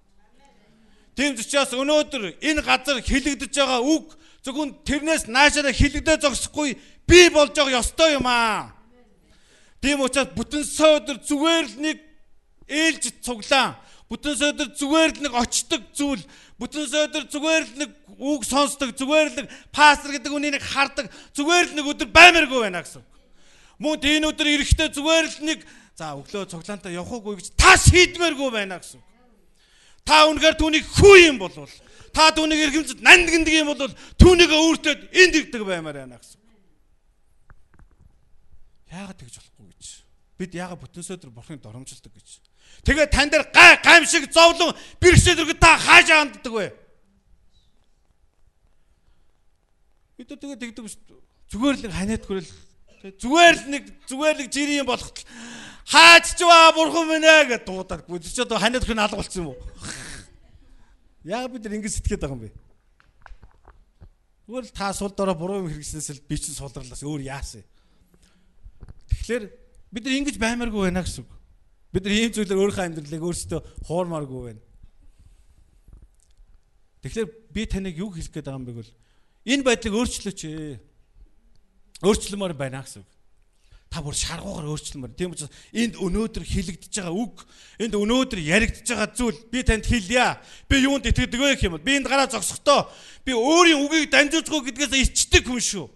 Тийм учраас өнөөдөр энэ газар хилэгдэж байгаа үг зөвхөн тэрнээс наашаараа хилэгдээ зогсохгүй би болж байгаа ёстой юм аа. Тийм учраас бүтэн сойдор зүгээр л нэг ээлж цуглаа. Бүтэн сойдор зүгээр л нэг очдог зүйл, бүтэн сойдор зүгээр л нэг үг сонсдог, зүгээр л пастор гэдэг үнийг хардаг, зүгээр л нэг өдөр баймаргүй байна гэсэн үг. Мөн энэ өдөр эрэхтэй зүгээр л нэг за өглөө цуглаантаа явахгүй гэж та шийдмээргүй байна гэсэн. Та үнэхээр түүнийг хүү юм болвол та түүнийг эрхэмцэд нандгиндэг юм бол түүнийг өөртөө энд ирдэг баймаар байна гэсэн. Яагаад тэгж болохгүй гэж. Бид яагаад бүтэнсөө төр бурхыг доромжилдог гэж. Тэгээ тань дээр гай гамшиг зовлон бэрхшээл өргөд та хаашаа ханддаг вэ? Бид тэгээ тэгдэг шүү дээ. Зүгээр л ханиад гөрөл Зүгээр л нэг зүгээр л жирийн болохт л хаач ч ба бурхан минь ээ гэд дуудаад гүз чи одоо ханиад хүн алга болсон юм уу? Яг бид нар ингэж сэтгэдэг байгаа юм бэ? Зүгээр л та сул дорой буруу юм хэрэгснээс л би чинь сулралаас өөр яасан. Тэгэхээр бид нар ингэж баймаргүй байна гэсэн үг. Бид нар ийм зүйлээр өөрийнхөө амьдралыг өөрсдөө хуурмааргүй байна. Тэгэхээр би таныг юу хэлэх гээд байгаа юм бэ гэвэл энэ байдлыг өөрчлөөч ээ өөрчлөмөр байна гэсэн үг. Та бүр шаргуугаар өөрчлөмөр. Тийм учраас энд өнөөдөр хилэгдэж байгаа үг, энд өнөөдөр яригдж байгаа зүйл би танд хэлье. Би юунд итгэдэг вэ гэх юм бол би энд гараа зогсохдоо би өөрийн үгийг данжуулахгүй гэдгээс ичдэг хүн шүү.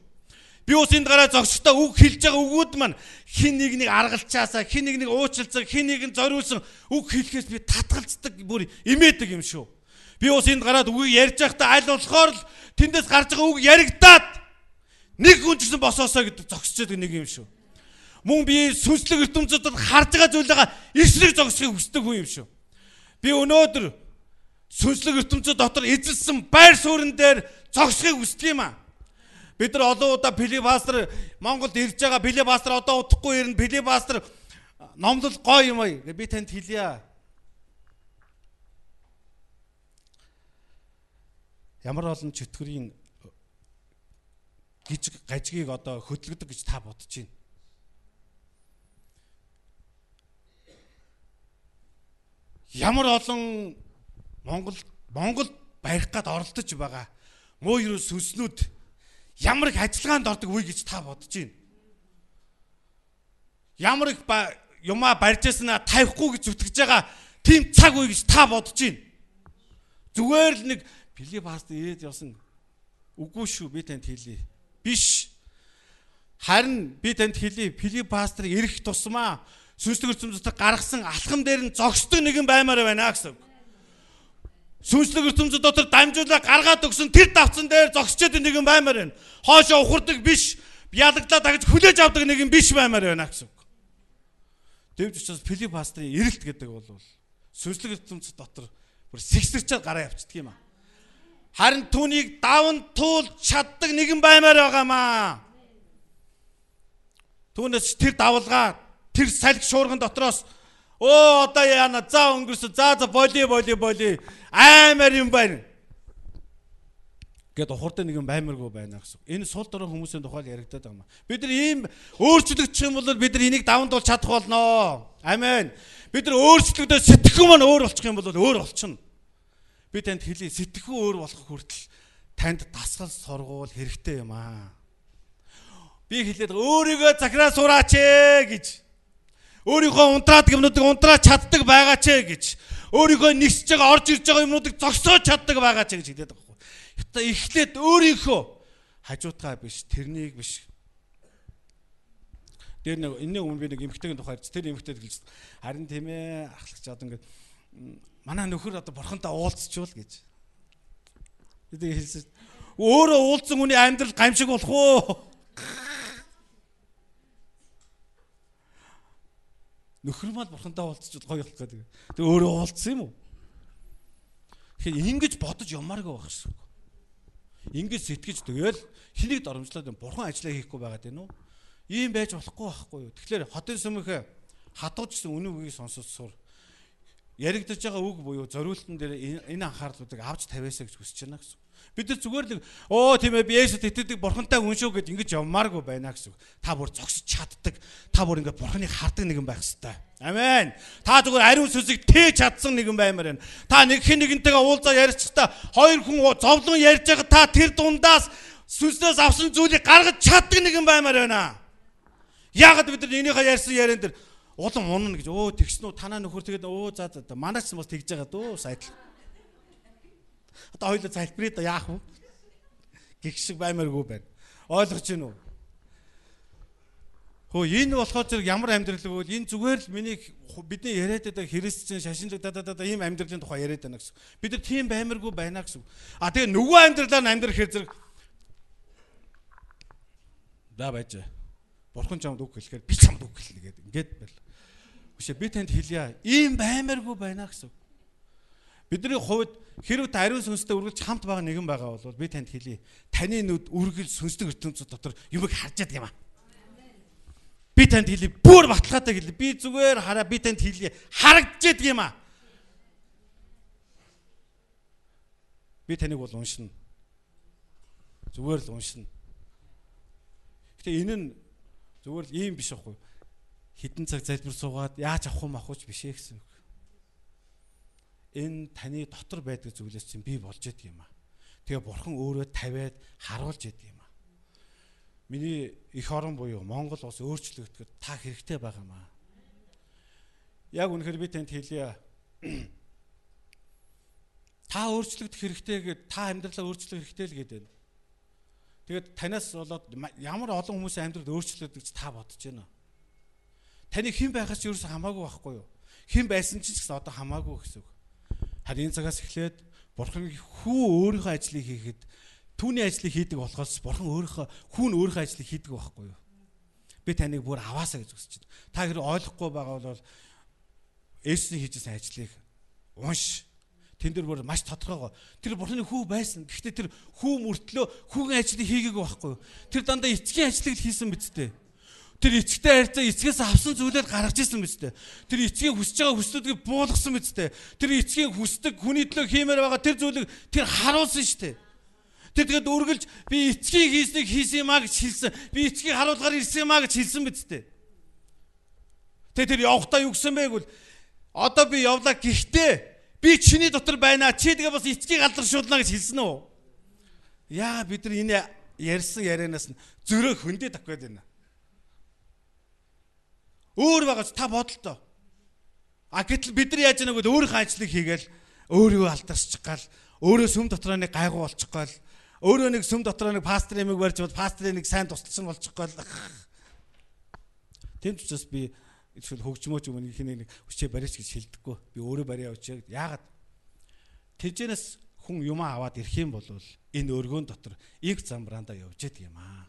Би ус энд гараа зогсохдоо үг хэлж байгаа үгүүд маань хин нэг нэг аргалчаасаа, хин нэг нэг уучлалцсан, хин нэг нь зориулсан үг хэлэхээс би татгалздаг, бүр имээдэг юм шүү. Би ус энд гараад үгийг ярьж байхдаа аль болохоор л тэндээс гарч байгаа үг яригдаад Нэг хүн ч гэсэн босоосоо гэдэг зогсож байгаа нэг юм шүү. Мөн би сүнслэг ертөнцид харж байгаа зүйлээ эсрэг зогсхийг хүсдэг хүн юм шүү. Би өнөөдөр сүнслэг ертөнцид дотор эзэлсэн байр суурин дээр зогсхийг хүсдэг юм аа. Бид нар олон удаа Филипп пастор Монголд ирж байгаа Филипп пастор одоо утахгүй ирнэ. Филипп пастор номлол гоё юм аа. Би танд хэлье. Ямар олон чөтгөрийн гизг гажгийг одоо хөдөлгдөг гэж та бодож байна. Ямар олон Монгол Монгол барих гад оролдож байгаа муу юу сүнснүүд ямар их ажиллагаанд ордог вэ гэж та бодож байна. Ямар их юмаа барьж яснаа тавихгүй гэж зүтгэж байгаа тийм цаг үе гэж та бодож байна. Зүгээр л нэг Пилип хаст ээд явсан. Үгүй шүү би танд хэлье биш. Харин би танд хэлий, Филипп пасторыг эрэх тусмаа сүнслэг ертөнцөд гаргасан алхам дээр нь зогсдог нэгэн баймаар байна гэсэн үг. Сүнслэг ертөнцөд дотор дамжуулаа гаргаад өгсөн тэр давцан дээр зогсчээд нэгэн баймаар байна. Хоошоо ухардаг биш, ялаглаа дагж хүлээж авдаг нэгэн биш баймаар байна гэсэн үг. Тэвж учраас Филипп пасторын эрэлт гэдэг бол сүнслэг ертөнцөд дотор бүр сэгсэрчээр гараа явцдаг юм аа. Харин түүнийг давн туул чаддаг нэгэн баймаар байгаамаа. Түүнээс тэр давлгаа тэр салхи шуурган дотроос оо одоо яана за өнгөрсөн за за боли боли боли аймаар юм байна. Гэт ухурд нэгэн баймаргүй байна гэсэн. Энэ сул дорой хүмүүсийн тухай яригдаад байгаа юм. Бид нар ийм өөрчлөгдчих юм бол бид нар энийг давн туул чадах болноо. Амен. Бид нар өөрчлөгдөө сэтгэх юм өөр болчих юм бол өөр болчихно би танд хэлий сэтгэхүй өөр болох хүртэл танд дасгал сургуул хэрэгтэй юм аа. Би хэлээд өөрийгөө захираа сураач ээ гэж. Өөрийнхөө унтраад юмнуудыг унтраа чаддаг байгаач ээ гэж. Өөрийнхөө нисж байгаа орж ирж байгаа юмнуудыг зогсоож чаддаг байгаач ээ гэж хэлээд байгаа хгүй. Эхлээд өөрийнхөө хажуутгаа биш тэрнийг биш Тэр нэг энэ өмнө би нэг эмгтэйгийн тухай ярьж тэр эмгтэйд гэлж харин тийм ээ ахлагч одоо ингээд манай нөхөр одоо бурхантай уулзчул гэж. Тэгээ хэлсэн. Өөрөө уулзсан хүний амьдрал гамшиг болох уу? Нөхөр маань бурхантай уулзчул гоё болох гэдэг. Тэгээ өөрөө уулзсан юм уу? Тэгэхээр ингэж бодож ямааргүй байх шүү. Ингэж сэтгэж тэгэл хэнийг доромжлоод бурхан ажиллаа хийхгүй байгаад байна уу? Ийм байж болохгүй байхгүй юу? Тэгэхээр хотын сүмхэ хатууч гэсэн үнэн үгийг сонсож сур яригдж байгаа үг буюу зориултан дээр энэ анхаарлуудыг авч тавиасаа гэж хүсэж байна гэсэн. Бид нар зүгээр л оо тийм ээ би Есүс итгэдэг бурхантай хүн шүү гэд ингэж явмааргүй байна гэсэн. Та бүр зогсож чаддаг. Та бүр ингээд бурханыг хардаг нэгэн байх хэвээр. Амен. Та зүгээр ариун сүсийг тээж чадсан нэгэн баймаар байна. Та нэг хин нэгэнтэйгээ уулзаа ярьчихтаа хоёр хүн зовлон ярьж байгаа та тэр дундаас сүнснээс авсан зүйлийг гаргаж чаддаг нэгэн баймаар байна. Яагаад бид нар энийхээ ярьсан яриан дээр улам унна гэж өө тэгснүү танаа нөхөр тэгээд өө за за манайч бас тэгж байгаа дөө сайдл. Одоо хоёул залбирээ да яах вэ? Гих шиг баймааргүй байна. Ойлгож гин үү? Хөө энэ болохоор зэрэг ямар амьдрал вэ? Энэ зүгээр л миний бидний яриад байгаа христчэн шашинлаг да да да ийм амьдралын тухай яриад байна гэсэн. Бид нар тийм баймаргүй байна гэсэн. А тэгээ нөгөө амьдралаар нь амьдрах хэр зэрэг да байж. Бурхан чамд үг хэлэхээр би чамд үг хэлнэ гэдэг. Ингээд байл. Үшээ би танд хэлье. Ийм баймааргүй байна гэсэн. Бидний хувьд хэрвээ ариун сүнстэй үргэлж хамт байгаа нэгэн байгаа бол би танд хэлье. Таны нүд үргэлж сүнслэг ертөнцид дотор юмыг харж яадаг юм аа. Би танд хэлье. Бүр баталгаатай хэлье. Би зүгээр хараа би танд хэлье. Харагдж яадаг юм аа. Би таныг бол уншина. Зүгээр л уншина. Гэтэ энэ нь зүгээр л ийм биш аахгүй хідэн цаг залбир суугаад яаж авах юм авахуч биш ээ гэсэн үг. Энэ таны дотор байдаг зүйлээс чинь бий болж идэг юм аа. Тэгээ бурхан өөрөө тавиад харуулж идэг юм аа. Миний эх орон буюу Монгол улс өөрчлөгдөхөд та хэрэгтэй байгаа юм аа. Яг үнэхээр би танд хэлье. Та өөрчлөгдөх хэрэгтэй гэд та амьдралаа өөрчлөх хэрэгтэй л гэдэг. Тэгээд танаас болоод ямар олон хүмүүсийн амьдрал өөрчлөгдөж та бодож байна вэ? Таны хэн байхаас юу ч хамаагүй байхгүй юу? Хэн байсан ч гэсэн одоо хамаагүй гэсэн үг. Харин энэ цагаас эхлээд бурхан хүү өөрийнхөө ажлыг хийхэд түүний ажлыг хийдэг болохоос бурхан өөрийнхөө хүү нь өөрийнхөө ажлыг хийдэг байхгүй юу? Би таныг бүр аваасаа гэж үсэж байна. Та хэрэг ойлгохгүй байгаа бол Есүсийн хийжсэн ажлыг унш Тэн дээр бүр маш тодорхойгоо. Тэр бурхны хүү байсан. Гэхдээ тэр хүү мөртлөө хүүгийн ажлыг хийгээгүй байхгүй. Тэр дандаа эцгийн ажлыг хийсэн биз дээ тэр эцэгтэй харьцаа эцгээс авсан зүйлээр гаргаж ирсэн биз дээ. Тэр эцгийн хүсэж байгаа хүслүүдийг буулгасан биз дээ. Тэр эцгийн хүсдэг хүний төлөө хиймээр байгаа тэр зүйлийг тэр харуулсан шүү дээ. Тэр тэгэд үргэлж би эцгийг хийснийг хийсэн юм а гэж хэлсэн. Би эцгийг харуулгаар ирсэн юм а гэж хэлсэн биз дээ. Тэгээ тэр явхдаа юу гэсэн бэ гэвэл одоо би явлаа гэхдээ би чиний дотор байна. Чи тэгээ бас эцгийг алдаршуулна гэж хэлсэн үү? Яа бид нар энэ ярьсан ярианаас нь зөрөө хөндөө тавхад байна Өөр байгаач та бодолтой. А гэтэл бид нар яаж яана гэдэг өөрийнхөө ажлыг хийгээл өөрийгөө алдасчих гал өөрөө сүм дотроо нэг гайгүй болчих гал өөрөө нэг сүм дотроо нэг пастор эмэг барьж бол пасторыг нэг сайн тусалсан болчих гал Тэнд учраас би эсвэл хөгжмөөч юм ихний нэг хүчээ барьж гэж хэлдэггүй би өөрөө барья явчих яагаад Тэжээс хүн юмаа аваад ирэх юм бол энэ өргөөн дотор их замбраанда явж яд юм аа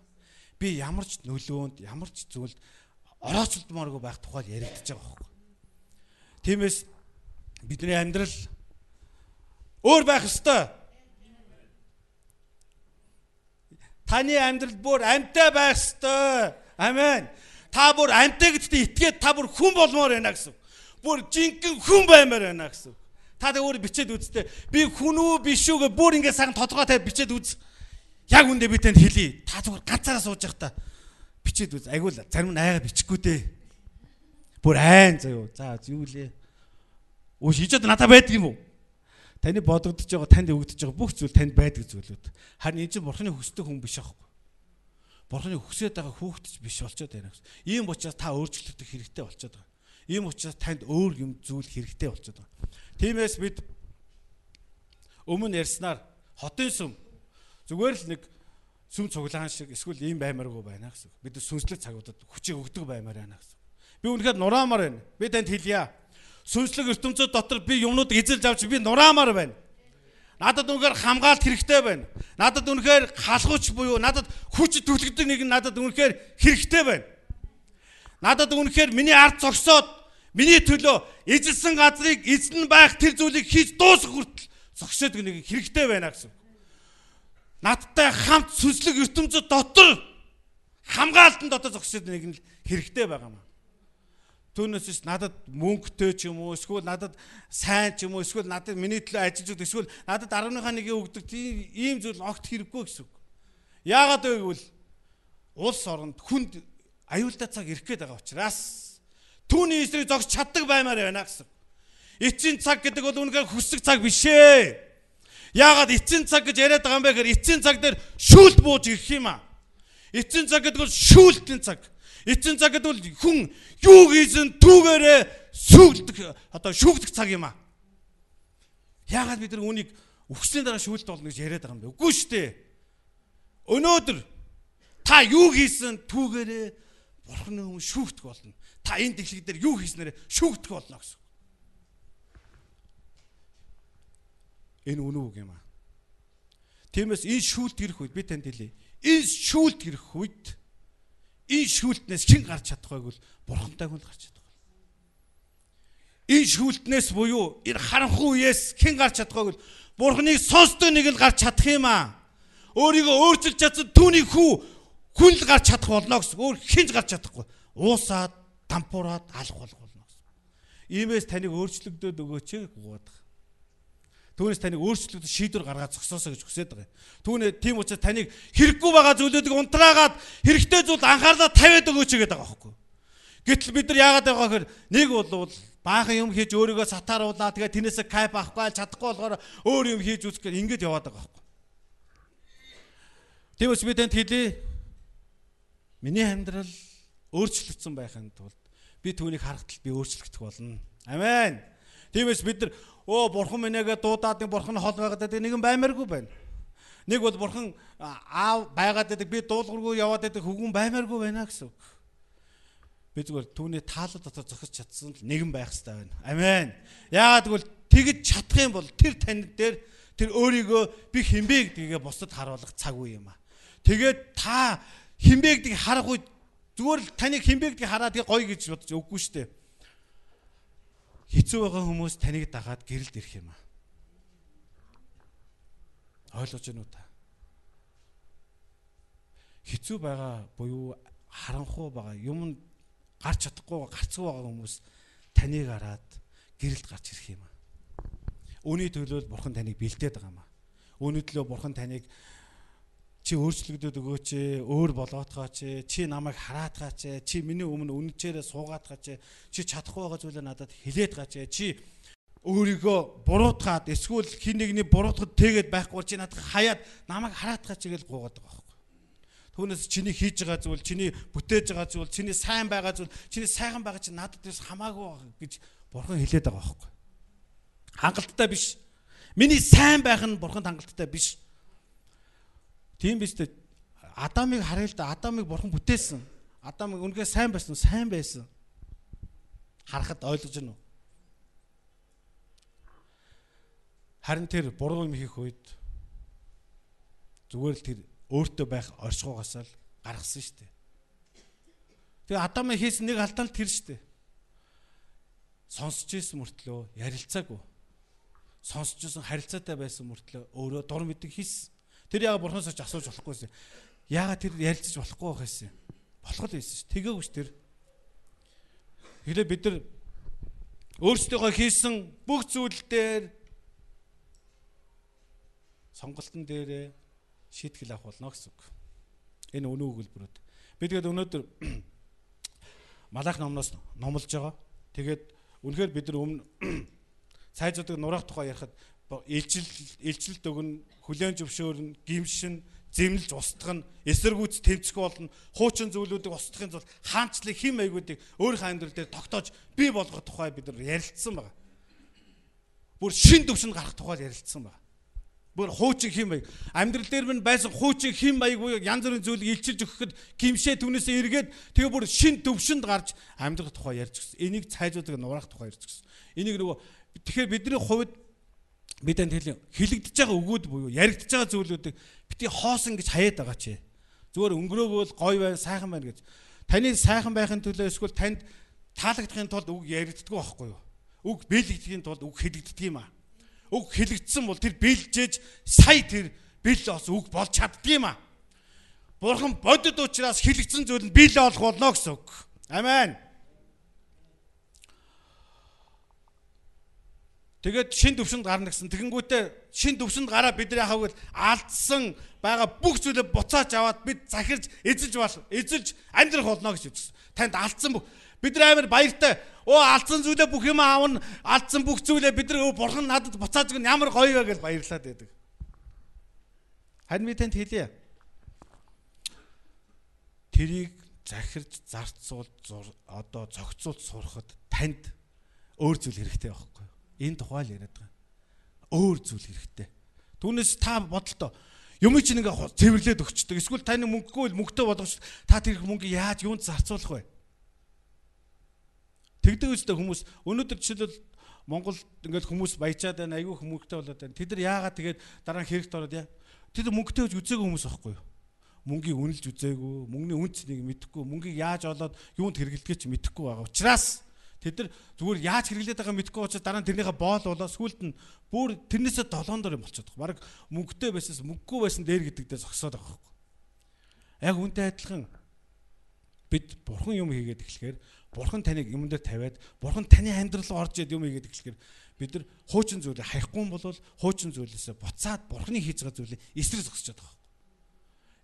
би ямар ч нөлөөнд ямар ч зүйлд орооцолдмооргүй байх тухай яригдчихэж байгаа байхгүй. Тиймээс бидний амьдрал өөр байх ёстой. Таны амьдрал бүр амьтаа байх ёстой. Амен. Та бүр амьтаа гэдэгт итгээд та бүр хүн болмоор байна гэсэн. Бүр жинхэнэ хүн баймаар байна гэсэн. Та тэ өөр бичээд үзтээ. Би хүн үү биш үү гэ бүр ингэ саган тодгоо тавь бичээд үз. Яг үндэ би танд хэлий. Та зүгээр ганцаараа сууж явах та бичээд үз. Айгуул зарим нь айгаа бичихгүй дээ. Бүр айн заяо. За юу лээ. Өөш хийж одоо надад байдаг юм уу? Таны бодогдож байгаа, танд өгдөж байгаа бүх зүйл танд байдаг зүйлүүд. Харин энэ чинь бурхны хүсдэг хүн биш аахгүй. Бурхны хүсээд байгаа хүүхдч биш болчиход байна гэсэн. Ийм учраас та өөрчлөгдөх хэрэгтэй болчиход байна. Ийм учраас танд өөр юм зүйл хэрэгтэй болчиход байна. Тиймээс бид өмнө ярьснаар хотын сүм зүгээр л нэг сүм цуглаан шиг эсвэл ийм баймааргүй байна гэсэн. Бид сүнслэг цагуудад хүчийг өгдөг баймаар байна гэсэн. Би үнэхээр нураамаар байна. Би танд хэлье. Сүнслэг ертөнцөд дотор би юмнууд эзэлж авч би нураамаар байна. Надад үнэхээр хамгаалт хэрэгтэй байна. Надад үнэхээр халахуч буюу надад хүч төлөгдөг нэг надад үнэхээр хэрэгтэй байна. Надад үнэхээр миний ард зогсоод миний төлөө эзэлсэн газрыг эзэн байх тэр зүйлийг хийж дуусгах хүртэл зогсоод нэг хэрэгтэй байна гэсэн надтай хамт сүнслэг ертөнцид дотор хамгаалтанд одоо зогсож байгаа нэг нь хэрэгтэй байгаа юм. Түүнээс ч надад мөнгөтэй ч юм уу эсвэл надад сайн ч юм уу эсвэл надад миний төлөө ажиллаж өгдөг эсвэл надад 10-ныхаа нэгийг өгдөг тийм ийм зүйл огт хэрэггүй гэсэн үг. Яагаад вэ гэвэл улс оронд хүнд аюултай цаг ирэх гээд байгаа учраас түүний эсрэг зогсож чаддаг баймаар байна гэсэн. Эцсийн цаг гэдэг бол үнэхээр хүсэх цаг биш ээ. Яагаад эцсийн цаг гэж яриад байгаа юм бэ гэхээр эцсийн цаг дээр шүүлт бууж ирэх юм аа. Эцсийн цаг гэдэг бол шүүлтийн цаг. Эцсийн цаг гэдэг бол хүн юу хийсэн түүгээрээ сүгэлдэх одоо шүүгдэх цаг юм аа. Яагаад бид нар үнийг үхсний дараа шүүлт болно гэж яриад байгаа юм бэ? Үгүй шүү дээ. Өнөөдөр та юу хийсэн түүгээрээ бурхны өмнө шүүгдэх болно. Та энэ дэлхий дээр юу хийснээр шүүгдэх болно гэсэн. Энэ үнэн үг юм аа. Тиймээс энэ шүүлт гэрх үед би танд хэле. Энэ шүүлт гэрх үед энэ шүүлтнээс хэн гарч чадах байг бол бурхантай хүн гарч чадах. Энэ шүүлтнээс буюу энэ харанхуй үеэс хэн гарч чадах байг бол бурханыг сонсдог нэг л гарч чадах юм аа. Өөрийгөө өөрчилж чадсан түүний хүү хүн л гарч чадах болно гэсэн. Өөр хэн ч гарч чадахгүй. Уусаад, тампуураад алах болгоно гэсэн. Иймээс таныг өөрчлөгдөд өгөөч гуудах түүнээс таныг өөрчлөлт шийдвэр гаргаад зогсоосоо гэж хүсээд байгаа. Түүнээ тийм учраас таныг хэрэггүй байгаа зүйлүүдийг унтраагаад хэрэгтэй зүйл анхаарлаа тавиад өгөөч гэдэг байгаа байхгүй. Гэтэл бид нар яагаад байгаа гэхээр нэг бол баахан юм хийж өөрийгөө сатааруулаа тэгээ тэрнээсээ кайф авахгүй чадахгүй болохоор өөр юм хийж үзэхээр ингэж яваад байгаа байхгүй. Тиймээс би танд хэлий. Миний амьдрал өөрчлөгдсөн байхын тулд би түүнийг харахад би өөрчлөгдөх болно. Амен. Тиймээс бид нар оо бурхан минь ягээ дуудаад нэг бурхан хол байгаад байдаг нэгэн баймааргүй байна. Нэг бол бурхан аав байгаад байдаг би дуулуургүй яваад байдаг хөвгүн баймааргүй байна гэсэн үг. Би зүгээр түүний таалал дотор зогсож чадсан л нэгэн байх хэрэгтэй байна. Амен. Яагаад гэвэл тэгж чадах юм бол тэр танд дээр тэр өөрийгөө би хинбэ гэдгээ бусдад харуулах цаг үе юм аа. Тэгээд та хинбэ гэдгийг харах үед зүгээр л таныг хинбэ гэдгийг хараад гоё гэж бодож өггүй шүү дээ хэцүү байгаа хүмүүс таныг дагаад гэрэлд ирэх юм аа. Ойлгож байна уу та? Хэцүү байгаа буюу харанхуй байгаа юм гарч чадахгүй гарцгүй байгаа хүмүүс таныг хараад гэрэлд гарч ирэх юм аа. Үүний төлөө бурхан таныг бэлдээд байгаа юм аа. Үүний төлөө бурхан таныг чи өөрчлөгдөд өгөөч ээ өөр болоотгооч ээ чи намайг хараатгаач ээ чи миний өмнө үнэчээрээ суугаатгаач ээ чи чадахгүй байгаа зүйлээ надад хилээд гаач ээ чи өөрийгөө буруутгаад эсвэл хин нэгний буруутгад тэгээд байхгүй чи надад хаяад намайг хараатгаач гэж гуугаад байгаа байхгүй түүнээс чиний хийж байгаа зүйл чиний бүтээж байгаа зүйл чиний сайн байгаа зүйл чиний сайхан байгаа чи надад юус хамаагүй гэж бурхан хилээд байгаа байхгүй хангалттай биш миний сайн байх нь бурханд хангалттай биш Тийм биз дээ. Адамыг харъя л да. Адамыг бурхан бүтээсэн. Адам үнэхээр сайн байсан, сайн байсан. Харахад ойлгож гэнэ үү? Харин тэр буруу юм хийх үед зүгээр л тэр өөртөө байх оршихугаас л гаргасан шүү дээ. Тэгээ Адам хийсэн нэг алдаа л тэр шүү дээ. Сонсож ирсэн мөртлөө ярилцаагүй. Сонсож ирсэн харилцаатай байсан мөртлөө өөрөө дур мэдэг хийсэн. Тэр яага бурхнаас ч асууж болохгүй байсан. Яага тэр ярилцаж болохгүй байх байсан. Болох л байсан ш. Тэгээгүй ш тэр. Тэгвэл бид нар өөрсдийнхөө хийсэн бүх зүйл дээр сонголтын дээрээ шийтгэл авах болно гэсэн үг. Энэ өнөө өгүүлбэрүүд. Би тэгээд өнөөдөр Малах номноос номлож байгаа. Тэгээд үнэхээр бид нар өмнө цайзуудыг нураах тухай ярихад ижил илжил дөгн хүлэн зөвшөөрн гимшин зэмлж устгах нь эсэргүүц тэмцэх болно хуучин зүйлүүдийг устгахын тулд хаанчлаг хим аягуудыг өөрийнхөө амьдрал дээр тогтоож бий болгох тухай бид нар ярилцсан байна. Бүр шин төвшөнд гарах тухай ярилцсан байна. Бүр хуучин хим аяг амьдрал дээр минь байсан хуучин хим аяг буюу янз бүрийн зүйлийг илчилж өгөхөд гимшээ түнээсээ эргээд тэгээ бүр шин төвшөнд гарч амьдрах тухай ярьж гисэн. Энийг цайзуудаг нураах тухай ярьж гисэн. Энийг нөгөө тэгэхээр бидний хувьд бид энэ хэл хилэгдэж байгаа өгөөд буюу яригдж байгаа зүйлүүдийг бити хоосон гэж хаяад байгаа чи. Зүгээр өнгөрөөгөөл гоё бай, сайхан байна гэж. Таны сайхан байхын төлөө эсвэл танд таалагдахын тулд үг яригддаггүй байхгүй юу? Үг бэлэгдэхийн тулд үг хилэгддэг юм аа. Үг хилэгдсэн бол тэр бэлжээж сая тэр бэл ос үг болж чаддаг юм аа. Бурхан бодит учраас хилэгдсэн зүйл нь биелээ олох болно гэсэн үг. Амен. Тэгээд шин төвшөнд гарна гэсэн. Тэгэнгүүтээ шин төвшөнд гараа бид нар яхав гэвэл алдсан байгаа бүх зүйлээ буцааж аваад бид захирж эзэлж бол эзэлж амьдрах болно гэж үзсэн. Танд алдсан бүх бид нар амар баяртай. Оо алдсан зүйлээ бүх юм аавна. Алдсан бүх зүйлээ бид нар бурхан надад буцааж гэн ямар гоё вэ гэж баярлаад байдаг. Харин би танд хэлье. Тэрийг захирж зарцуул одоо зохицуулж сурахад танд өөр зүйл хэрэгтэй байхгүй юу? Энэ тухай л яриад байгаа. Өөр зүйл хэрэгтэй. Түүнээс та бодолтоо юм чинь ингээ цэвэрлээд өгчдөг. Эсвэл таны мөнгөгүй л мөнгөтэй болгож та тэр их мөнгө яаж юунд зарцуулах вэ? Тэгдэг үстэй хүмүүс өнөөдөр жишээлбэл Монгол ингээл хүмүүс баяжаад байна, айгүй хүмүүхтэй болоод байна. Тэд нар яагаад тэгээд дараа нь хэрэгт ороод яа? Тэд мөнгөтэй гэж үзээгүй хүмүүс байхгүй юу? Мөнгийг үнэлж үзээгүй, мөнгөний үнц нэг мэдэхгүй, мөнгийг яаж олоод юунд хэрэглэхээ ч мэдэхгүй байгаа учраас Тэд нар зүгээр яаж хэрэглээд байгаа мэдэхгүй учраас дараа нь тэрнийхээ боол болоо сүулт нь бүр тэрнээсээ долоон дор юм болчиход байгаа. Бараг мөнгөтэй байсанс мөнгөгүй байсан дээр гэдэгтээ зогсоод байгаа хэрэг. Яг үнтэй адилхан бид бурхан юм хийгээд эхлэхээр бурхан таныг юм дээр тавиад бурхан таны амьдрал орж яд юм хийгээд эхлэхээр бид нар хуучин зүйлээ хаяхгүй юм бол хуучин зүйлээсээ буцаад бурханы хийж байгаа зүйлээ эсрэг зогсож чадах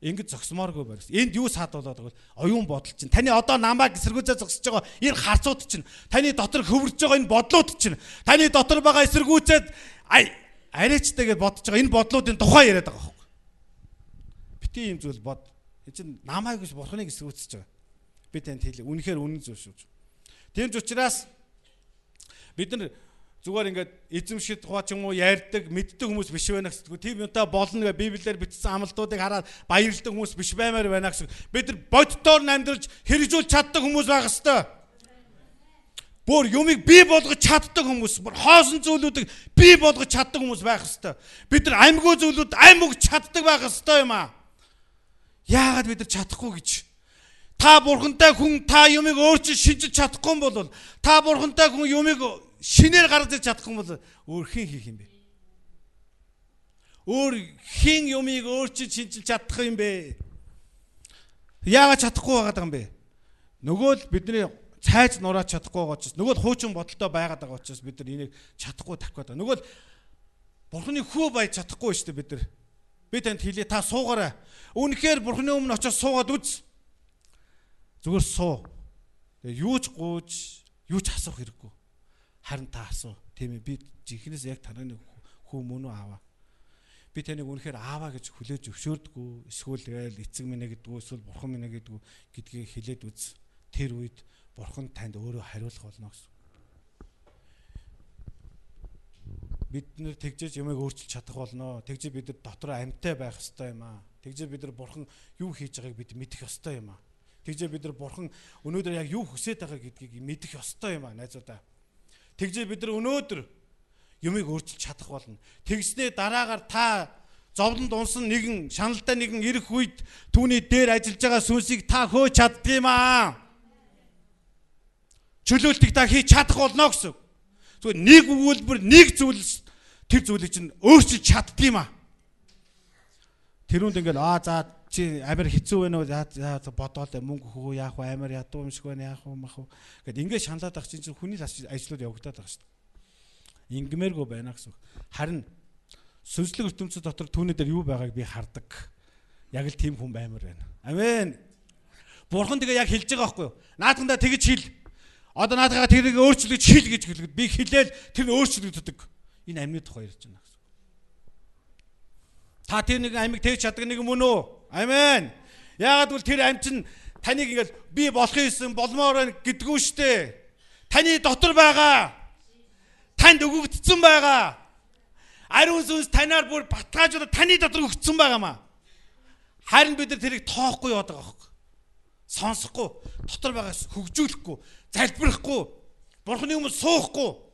ингэж зогсмооргүй байр гэсэн. Энд юу саадуулаад байгаа бол оюун бодол чинь таны одоо намайг эсэргүүцээ зогсож байгаа энэ харцууд чинь таны дотор хөвөрж байгаа энэ бодлууд чинь таны дотор байгаа эсэргүүцээд ай арайчтай гэж бодож байгаа энэ бодлуудын тухай яриад байгаа хөөхгүй. Битгий юм зүйл бод. Энэ чинь намайг гэж бурхныг эсэргүүцэж байгаа. Би танд хэлээ. Үнэхээр үнэн зүйл шүү. Тэмч учраас бид нар зүгээр ингээд эзэмшид тухай ч юм уу ярьдаг мэддэг хүмүүс биш байна гэсэн. Тийм юмтай болно гэж Библиэр бичсэн амлалтуудыг хараад баярлдаг хүмүүс биш баймаар байна гэсэн. Бид нар боддоор амьдрж хэрэгжүүл чаддаг хүмүүс байх хэвээр. Бүр юмыг бий болгож чаддаг хүмүүс, бүр хоосон зүйлүүдийг бий болгож чаддаг хүмүүс байх хэвээр. Бид нар аймгүй зүйлүүд ам өгч чаддаг байх хэвээр юм аа. Яагаад бид нар чадахгүй гэж та бурхантай хүн та юмыг өөрчилж шинжиж чадахгүй бол та бурхантай хүн юмыг шинээр гарч ирж чадах юм бол өөр хэн хийх юм бэ? Өөр хэн юмыг өөрчилж шинжилж чадах юм бэ? Яагаад чадахгүй байгаа юм бэ? Нөгөө л бидний цайж нураад чадахгүй байгаа учраас нөгөө л хуучин бодолтой байгаад байгаа учраас бид нар энийг чадахгүй тавих гэдэг. Нөгөө л Бурхны хүү байж чадахгүй шүү дээ бид нар. Би танд хэле та суугаарай. Үнэхээр Бурхны өмнө очиж суугаад үз. Зүгээр суу. Тэгээ юу ч гууж, юу ч асуух хэрэггүй. Харин та асуу. Тийм ээ би жинхнээс яг таныг хүү мөн үү аава. Би таныг үнэхээр аава гэж хүлээж өвшөөрдгүү. Эсвэл байл эцэг минь гэдгүү эсвэл бурхан минь гэдгүү гэдгийг хэлээд үз. Тэр үед бурхан танд өөрөө хариулах болно гэсэн. Бид нэр тэгжээж ямыг өөрчилж чадах болно. Тэгжээ бид нар дотор амьтаа байх ёстой юм аа. Тэгжээ бид нар бурхан юу хийж байгааг бид мэдэх ёстой юм аа. Тэгжээ бид нар бурхан өнөөдөр яг юу хүсэж байгааг гэдгийг мэдэх ёстой юм аа найзуудаа. Тэгжээ бид нар өнөөдөр юмыг өөрчилж чадах болно. Тэгснээ дараагаар та зовлонд унсан нэгэн шаналтай нэгэн ирэх үед түүний дээр ажиллаж байгаа сүнсийг та хөөж чаддгийм аа. Чөлөөлтийг та хийж чадах болно гэсэн. Зүгээр нэг өгүүлбэр нэг зүйл тэр зүйлийг чинь өөрчилж чаддгийм аа. Тэрүүнд ингээл аа заа чи амар хэцүү байна уу яа бодоол мөнгө хөө яах вэ амар ядуу юм шиг байна яах вэ мах вэ гэд ингээд шаналаад ах чинь хүний ажлууд явагдаад байгаа шүү дээ ингмээргүй байна гэсэн харин сүнслэг ертөнцийн дотор түүний дээр юу байгааг би хардаг яг л тийм хүн баймар байна амен бурхан тэгээ яг хэлж байгаа байхгүй юу наадхандаа тэгж хэл одоо наадхаа тэрийг өөрчлөж хэл гэж хэлгээд би хэлээл тэр нь өөрчлөгддөг энэ амьны тухай ярьж байна гэсэн та тэр нэг амиг тэгж чаддаг нэг юм уу Амен. Яагаад гэвэл тэр амь чинь таныг ингээл би болох юмсэн болмоор гэдгүү штэ. Таны дотор байгаа. Танд өгөгдсөн байгаа. Ариун сүнс танаар бүр батгааж удаа таны дотор өгсөн байгаамаа. Харин бид нар тэрийг тоохгүй яваад байгаа хөөх. Сонсохгүй, дотор байгаас хөгжүүлэхгүй, залбирахгүй, бурхны өмнө суухгүй.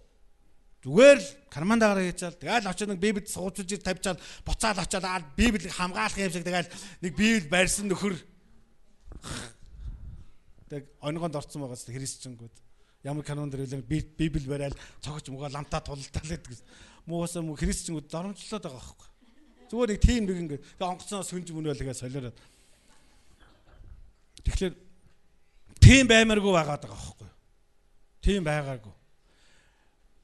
Зүгээр л кармандаагаар хийчихэл тэгэл очиж нэг библ суудж ир тавьчаал буцаал очиад аа библийг хамгаалах юм шиг тэгэл нэг библ барьсан нөхөр тэг онгонд орцсон байгаа зү христчэнгүүд ямар канон дээр үлэн библ бариад цогч мөгөө ламтаа тулалдаал гэдэг мууса мө христчэнгүүд доромжлоод байгаа байхгүй зүгээр нэг тийм нэг ингэ тэг онгоцоо сүнж мөнөөл тэгээ солиороод тэгэхээр тийм баймааргүй байгаад байгаа байхгүй тийм байгаагүй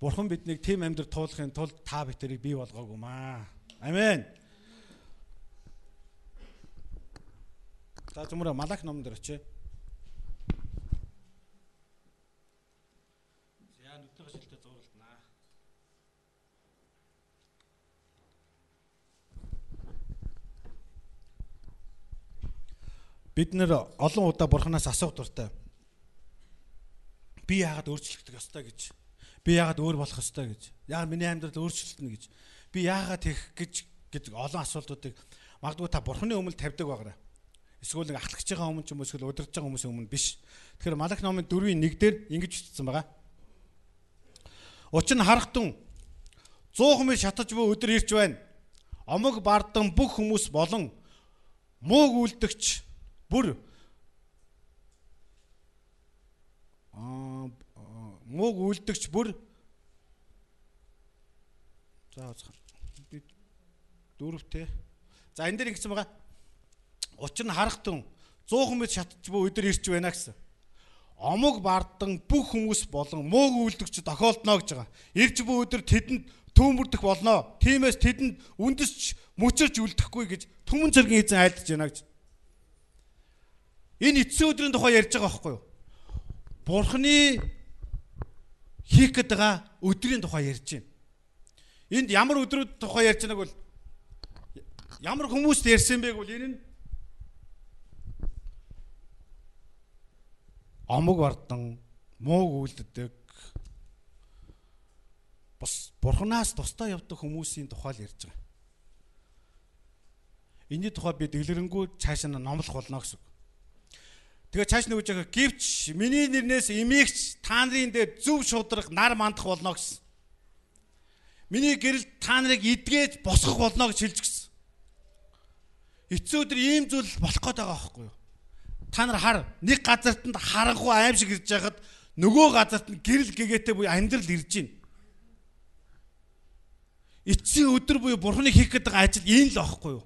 Бурхан биднийг тийм амьдрал туулахын тулд та биднийг бий болгоогүй маа. Амен. За зүмөр малах ном дээр очие. За нүдний гашилтад зурлаа. Бид нэр олон удаа бурханаас асуух дуртай. Би яагаад өөрчлөгдөх ёстой гэж Би яагаад өөр болох ёстой гэж. Яагаад миний амьдрал өөрчлөлтнө гэж. Би яагаад тэгэх гэж гэдэг олон асуултуудыг магадгүй та бурхны өмнө тавьдаг байгаарай. Эсвэл ахлагч байгаа хүмүүс ч юм уу эсвэл удирдах байгаа хүмүүсийн өмнө биш. Тэгэхээр Малах номын 4-ийн 1-д ингэж хэлсэн байгаа. Учир нь харахтун 100 хүмүүс шатаж буй өдөр ирж байна. Омог бардан бүх хүмүүс болон мууг үлдэгч бүр аа мууг үлдэгч бүр За үзэх. Бид дөрөвтэй. За энэ дээр ингэсэн байгаа. Учир нь харах түн 100 хүн мэд шатчихгүй өдөр ирч байна гэсэн. Омог бардсан бүх хүмүүс болон мууг үлдэгч тохиолдно гэж байгаа. Ирж буй өдөр тэдэнд төөмөрдөх болно. Тиймээс тэдэнд үндэсч мөчөрч үлдэхгүй гэж түмэн цэргийн эзэн айлдж байна гэж. Энэ эцсийн өдрийн тухай ярьж байгаа байхгүй юу? Бурхны хийх гээд байгаа өдрийн тухай ярьж байна. Энд ямар өдрүүд тухай ярьж байгааг бол ямар хүмүүст ярьсан бэ гэвэл энэ нь омог ордон мууг үлддэг бас бурхнаас тусдаа явдаг хүмүүсийн тухай л ярьж байгаа. Энийн тухай би дэлгэрэнгүй цааш нь номлох болно гэсэн. Тэгээ цааш нөгөөж яхаа гівч миний нэрнээс имигч та нарын дээр зөв шудрах нар мандах болно гэсэн. Миний гэрэл та нарыг эдгээж босгох болно гэж хэлж гисэн. Эцсийн өдөр ийм зүйл болох гээд байгаа байхгүй юу? Та нар хар нэг газарт нь харанхуй аим шиг ирж байхад нөгөө газарт нь гэрэл гэгээтэй буюу амьдрал ирж байна. Эцсийн өдөр буюу бурхны хийх гэдэг ажил энэ л байхгүй юу?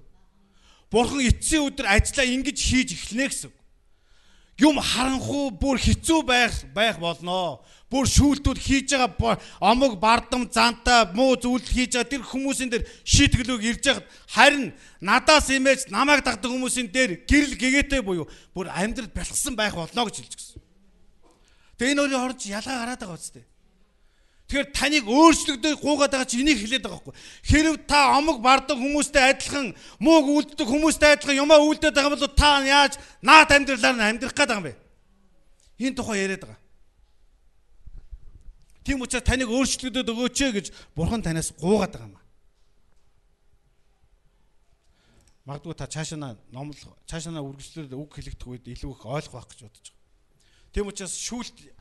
Бурхан эцсийн өдөр ажлаа ингэж хийж эхлэнэ гэсэн юм харанхуу бүр хэцүү байх байх болноо. Бүр шүүлтүүд хийж байгаа омог бардам зантаа муу зүйл хийж байгаа тэр хүмүүсийн дээр шийтгэлөг ирж хад харин надаас имэж намайг дагдаг хүмүүсийн дээр гэрэл гэгээтэй буюу бүр амьдрал бэлгсэн байх болноо гэж хэлж гисэн. Тэгээ энэ хоёрын хооронд ялгаа гараад байгаа үстэй. Тэгэхээр таныг өөрчлөгдөж гуугаад байгаа чинь энийг хэлээд байгаа хгүй. Хэрв та омог бардан хүмүүстэй адилхан мууг үлддэг хүмүүстэй адилхан юмаа үлдээд байгаа бол та яаж наад амьдралаар нь амьдрах гээд байгаа юм бэ? Энэ тухай яриад байгаа. Тийм учраас таныг өөрчлөгдөд өгөөч ээ гэж бурхан танаас гуугаад байгаа юм аа. Магадгүй та цаашаа номлох, цаашаа үргэлжлүүлээд үг хэлэгдэх үед илүү их ойлгох байх гэж бодож байгаа. Тийм учраас шүүлт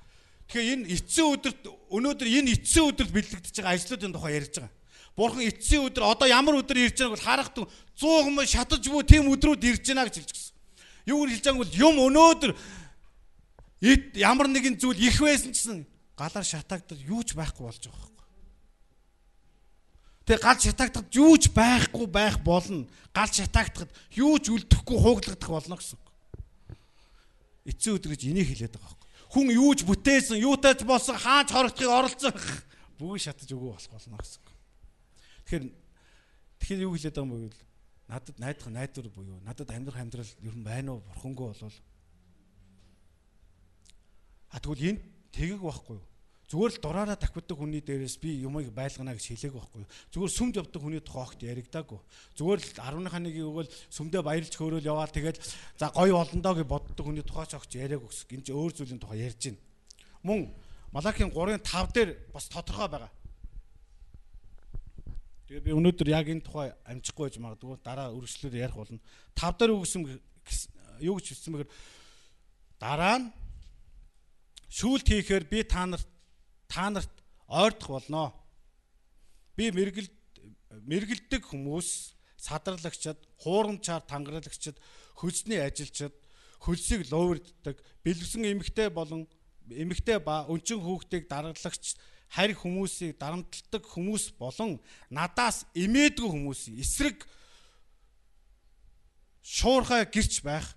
Тэгэхээр энэ эцсийн өдөрт өнөөдөр энэ эцсийн өдөрт бэлэгдэж байгаа ажлуудын тухай ярьж байгаа. Бурхан эцсийн өдөр одоо ямар өдөр ирж байгааг бол харахад 100 хүн шатаж буй тийм өдрүүд ирж байна гэж хэлж гисэн. Юу гэж хэлж байгааг бол юм өнөөдөр ямар нэгэн зүйл их байсан гэсэн галаар шатаагдад юу ч байхгүй болж байгаа хэрэг. Тэгээ гал шатаагдад юу ч байхгүй байх болно. Гал шатаагдад юу ч үлдэхгүй хууглагдах болно гэсэн. Эцсийн өдөр гэж энийг хэлээд байгаа хүн юуж бүтээсэн, юутайч болсон, хаач хорогдохыг оролцох бүгд шатаж өгөө болох болно гэсэн. Тэгэхээр тэгэхээр юу хэлээд байгаа юм бэ гэвэл надад найдах найдвар буюу надад амьдрах амьдрал ер нь байна уу бурхангүй болвол А тэгвэл энэ тэгэг байхгүй юу? зүгээр л дураараа давхиддаг хүний дээрээс би юмыг байлгана гэж хэлээгүй байхгүй юу. Зүгээр сүмд явдаг хүний тухай огт яригдаагүй. Зүгээр л 10-ныхаа нэгийг өгөөл сүмдээ баярлж хөөрөөл яваад тэгэл за гоё олондоо гэж боддог хүний тухай ч огт яриаг өгс. Энд чинь өөр зүйлийн тухай ярьж байна. Мөн Малахийн 3-ын 5 дээр бас тодорхой байгаа. Тэгээ би өнөөдөр яг энэ тухай амжихгүй байж магадгүй дараа үргэлжлүүлээ ярих болно. 5 дээр үгсэн юу гэж хэлсэн бэхээр дараа нь шүүлт хийхээр би та нарт та нарт ойрдох болно. Би мэрэгэл мэрэгэлдэг хүмүүс садарлагчд, хуурамчаар тангарлагчд, хөлсний ажилчид, хөлсийг ловэрддаг, бэлгэсэн эмэгтэй болон эмэгтэй ба өнчин хүүхдийг дараглагч харь хүмүүсийг дарамтлагдаг хүмүүс болон надаас эмээдгүй хүмүүс эсрэг шуурхай гэрч байх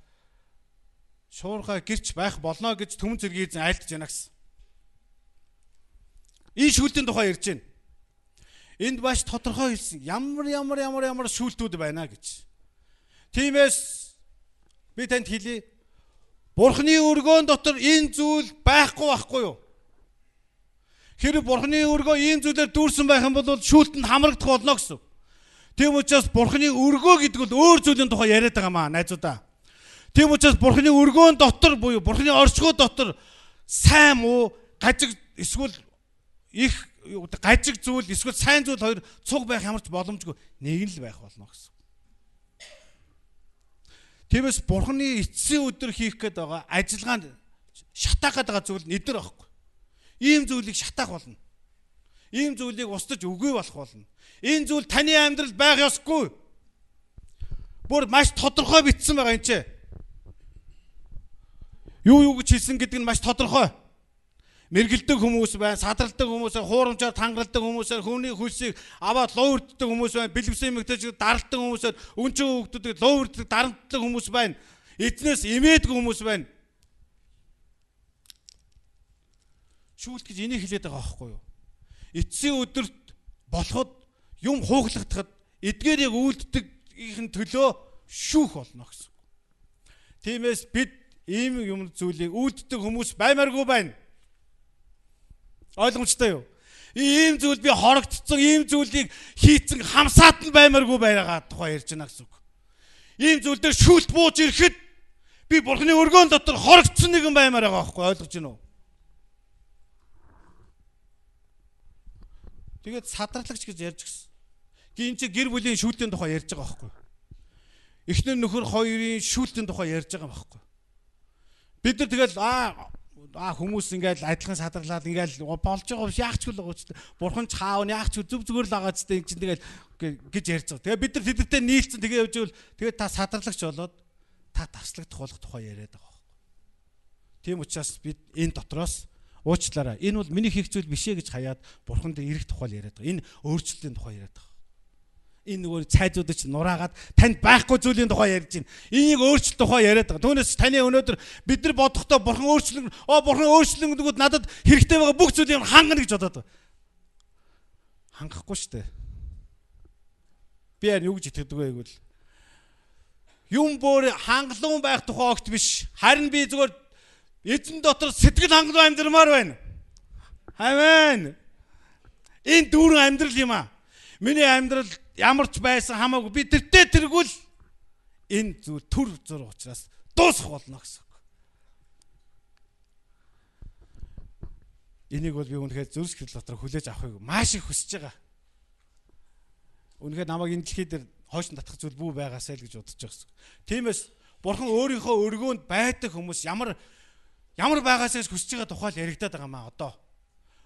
шуурхай гэрч байх болно гэж төмөн зэргийн эзэн айлтж байна гэсэн. Энэ шүүлтийн тухай ярьж байна. Энд маш тодорхой хэлсэн ямар ямар ямар ямар шүүлтүүд байна гэж. Тиймээс би танд хэлье. Бурхны өргөөн дотор энэ зүйл байхгүй байхгүй юу? Хэрэг бурхны өргөө ийм зүйлээр дүүрсэн байх юм бол шүүлтэнд хамрагдах болно гэсэн. Тийм учраас бурхны өргөө гэдэг бол өөр зүйлийн тухай яриад байгаа маа найзуудаа. Тийм учраас бурхны өргөөн дотор буюу бурхны оршихуй дотор сайн уу, гажиг эсвэл их гажиг зүйл эсвэл сайн зүйл хоёр цуг байх ямар ч боломжгүй нэг нь л байх болно гэсэн. Тиймээс бурхны эцсийн өдөр хийх гээд байгаа ажиллагаанд шатаах гэдэг зүйл нь эдэр байхгүй. Ийм зүйлийг шатаах болно. Ийм зүйлийг устдаж үгүй болох болно. Энэ зүйл таны амьдралд байх ёсгүй. Бүр маш тодорхой бичсэн байгаа энэ ч. Юу юу гэж хэлсэн гэдэг нь маш тодорхой мэргэлдэг хүмүүс байна, садралдаг хүмүүс байна, хуурамчаар тангалдаг хүмүүс байна, хүний хөлсийг аваад луурддаг хүмүүс байна, бэлгэвсэн эмэгтэйчүүд даралдаг хүмүүс байна, өнчөө хүүхдүүдийг луурддаг, дарамтлаг хүмүүс байна. Эзнээс имээдгүй хүмүүс байна. Шүүлт гэж энийг хэлээд байгаа байхгүй юу? Эцсийн өдөрт болоход юм хууглагдахад эдгээр яг үлддэгийнх нь төлөө шүүх болно гэсэн. Тиймээс бид ийм юм зүйлийг үлддэг хүмүүс баймаргүй байна. Ойлгомжтой юу? Ийм зүйл би хорогдсон, ийм зүйлийг хийцэн хамсаад нь баймаргүй байгаа тухай ярьж байна гэсэн үг. Ийм зүйл дээр шүүлт бууж ирэхэд би бурхны өргөөн дотор хорогдсон нэгэн баймаар байгаа байхгүй ойлгож байна уу? Тэгээд садарлагч гэж ярьж гисэн. Гин чи гэр бүлийн шүүлтийн тухай ярьж байгаа байхгүй. Эхнэр нөхөр хоёрын шүүлтийн тухай ярьж байгаа байхгүй. Бид нар тэгэл аа аа хүмүүс ингээл адилхан садарлаад ингээл болж байгаа биш яах ч үл байгаа ч бурхан ч хаавна яах ч зүг зүгээр л байгаа ч гэсэн тэгэл гэж ярьцгаа. Тэгээ бид нар тэдэртээ нийлцэн тэгээ явжвал тэгээ та садарлагч болоод та таслагдах болох тухай яриад байгаа байхгүй. Тийм учраас бид энэ дотроос уучлаарай. Энэ бол миний хийх зүйл биш ээ гэж хаяад бурханд эрэх тухай яриад байгаа. Энэ өөрчлөлийн тухай яриад байгаа энэ нөгөө цайзууд ч нураагаад танд байхгүй зүйлийн тухай ярьж байна. Энийг өөрчлөлт тухай яриад байгаа. Түүнээс таны өнөөдөр бид нар бодохдоо бурхан өөрчлөн оо бурхан өөрчлөн гэдэг нь надад хэрэгтэй байгаа бүх зүйлийг хангана гэж бодоод байгаа. Хангахгүй шүү дээ. Би яг юу гэж итгэдэг вэ гэвэл юм бүр хангалуун байх тухай огт биш. Харин би зүгээр эзэн дотор сэтгэл хангалуун амьдрмаар байна. Амен. Энэ дүүрэн амьдрал юм аа. Миний амьдрал ямар ч байсан хамаагүй би тэртээ тэргүүл энэ зүйл төр зур учраас дуусах болно гэсэн. Энийг бол би үнэхээр зөвсгөл дотор хүлээж авахыг маш их хүсэж байгаа. Үнэхээр намайг энэ дэлхий дээр хойш нь татах зүйл бүү байгаасай л гэж бодож байгаа гэсэн. Тиймээс бурхан өөрийнхөө өргөөнд байдаг хүмүүс ямар ямар байгаасай гэж хүсэж байгаа тухай л яригадаад байгаа маа одоо.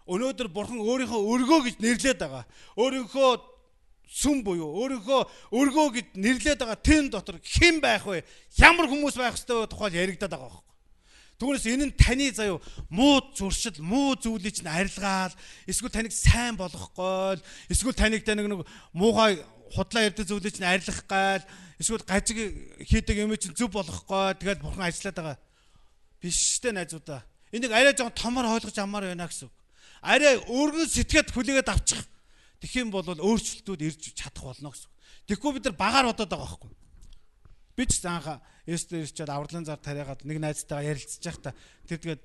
Өнөөдөр бурхан өөрийнхөө өргөө гэж нэрлээд байгаа. Өөрийнхөө сүм буюу өөрийнхөө өргөө гэд нэрлээд байгаа тэн дотор хэн байх вэ? Ямар хүмүүс байх ёстой вэ тухайл яригадаад байгаа байхгүй. Түүнээс энэ нь таны заяо муу зуршил, муу зүйлийг нь арилгаал, эсвэл таныг сайн болгохгүй, эсвэл таныг таныг нэг муухай худлаа ярдэ зүйлийг нь арилгах гал, эсвэл гажиг хийдэг юм чинь зөв болохгүй. Тэгэл бурхан ажиллаад байгаа. Биштэй найзуудаа. Энийг арай жоохон томор ойлгож амаар байна гэсэн үг. Арай өргөн сэтгэд хүлээгээд авчих Тэгэх юм бол өөрчлөлтүүд ирж чадах болно гэсэн. Тэгэхгүй бид нар багаар бодоод байгаа байхгүй. Би ч анх Эстер ирчээд авралын зар тариагаад нэг найзтайгаа ярилцж байхдаа тэр тэгээд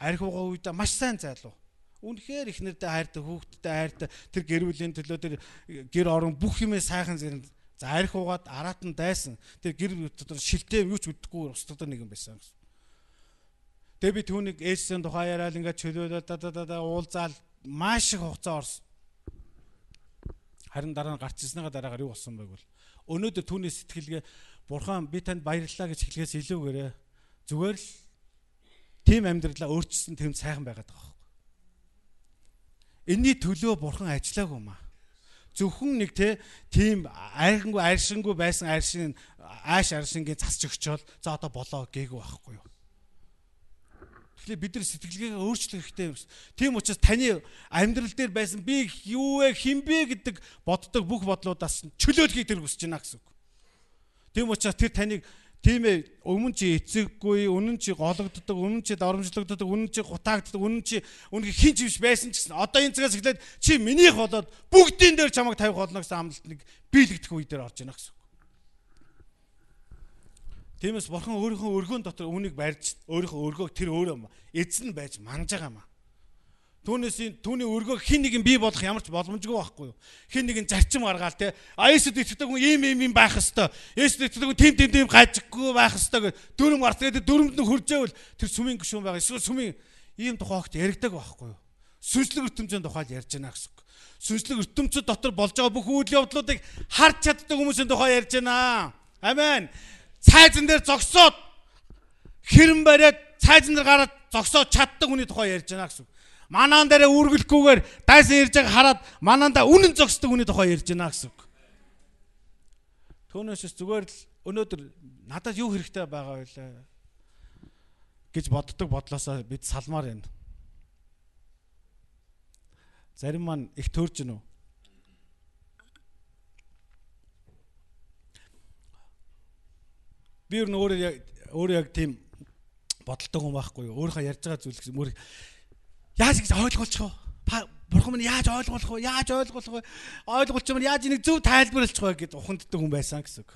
арх угаа үедээ маш сайн зайлуу. Үнэхээр их нэртэй хайртай, хүүхдтэй хайртай, тэр гэр бүлийн төлөө тэр гэр орон бүх юмээ сайхан зэрэг за арх угаад араат нь дайсан. Тэр гэр дотор шилтэй юу ч үдэхгүй устдаг нэг юм байсан гэсэн. Тэгээ би түүнийг Эсийн тухай яриад ингээд чөлөөлөд да да да уулзаал маш их хугацаа орсон. Харин дараа нь гарч ирснээр дараагаар юу болсон байг бол өнөөдөр түүний сэтгэлгээ бурхан би танд баярлалаа гэж хэлэхээс илүүгээрээ зүгээр л тийм амьдралаа өөрчилсөн тэм сайхан байгаад байгаа хөөхгүй. Энийний төлөө бурхан ажиллаагүй маа. Зөвхөн нэг те тийм айхангу аршингу байсан аршин ааш аршингийн засч өгчөөл за одоо болоо гээгүү байхгүй юу. Тэгэхээр бид нар сэтгэлгээгээ өөрчлөх хэрэгтэй юмс. Тийм учраас таны амьдрал дээр байсан би юу вэ, хинбэ гэдэг боддог бүх бодлуудаас чөлөөлхийг тэр хүсэж байна гэсэн үг. Тийм учраас тэр таныг тийм ээ өмнө чи эцэггүй, үнэн чи гологддог, үнэн чи дарамжлагддаг, үнэн чи гутаагддаг, үнэн чи үнэн хин ч биш байсан гэсэн. Одоо энэ цагаас эхлээд чи минийх болоод бүгдийн дээр чамайг тавих болно гэсэн амлалт нэг биелэгдэх үе дээр орж байна гэсэн. Тиймээс бурхан өөрийнхөө өргөөн дотор үүнийг барьж өөрийнхөө өргөөг тэр өөрөө эзэн байж манж байгаа юм. Түүнээс түүний өргөө хин нэгэн бий болох ямар ч боломжгүй байхгүй юу. Хин нэгэн зарчим гаргаал те. А Есүс итгэдэг хүн ийм ийм юм байх хэвээр. Есүс итгэдэг хүн тэм тэм тэм гажиггүй байх хэвээр. Дүрм гарт гэдэг дүрмд нь хүржээвэл тэр сүмийн гүшүүн байгаа. Эсвэл сүмийн ийм тухай огт яригдаг байхгүй юу. Сүнслэг ертөнцийн тухай ярьж байна гэсэн үг. Сүнслэг ертөнцид дотор болж байгаа бүх үйл явдлуудыг харж чаддаг хүмүүсийн тухай ярьж байна. Амен цайзан дээр зогсоод хэрэн бариад цайзан дээр гараад зогсоод чаддаг хүний тухай ярьж байна гэсэн. Манаан дээр үргэлэхгүйгээр дайсан ирж байгааг хараад манаанда үнэн зогсдог хүний тухай ярьж байна гэсэн. Түүнээс зүгээр л өнөөдөр надад юу хэрэгтэй байгаа вэ гэж боддог бодлоосоо бид салмаар байна. Зарим маань их төрж гэнэ үү? би ер нь өөрөө яг өөрөө яг тийм бодолтой хүн байхгүй юу. Өөрийнхөө ярьж байгаа зүйлс мөр яаж гэж ойлгуулчих вэ? Бурхан минь яаж ойлгуулах вэ? Яаж ойлгуулах вэ? Ойлгуулчих юм яаж энийг зөв тайлбарлуулчих вэ гэж уханддаг хүн байсан гэсэн үг.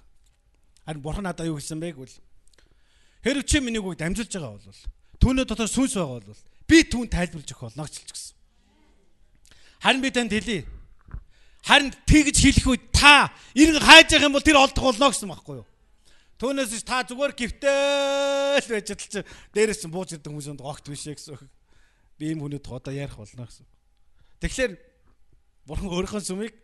Харин бурхан надаа юу гэсэн бэ гэвэл хэрв чи миний үгийг дамжуулж байгаа бол түүний дотор сүнс байгаа бол би түүн тайлбарлаж өгөх болно гэж хэлчихсэн. Харин би танд хэлий. Харин тэгж хэлэх үед та энэ хайж явах юм бол тэр олдох болно гэсэн юм байхгүй юу? Түүнээс чи та зүгээр гівтэл байж тал чи дээрээс чинь бууж ирдэг хүмүүсийн огт биш ээ гэсэн. Би ийм хүний тухай одоо ярих болно гэсэн. Тэгэхээр бурхан өөрийнхөө сүмийг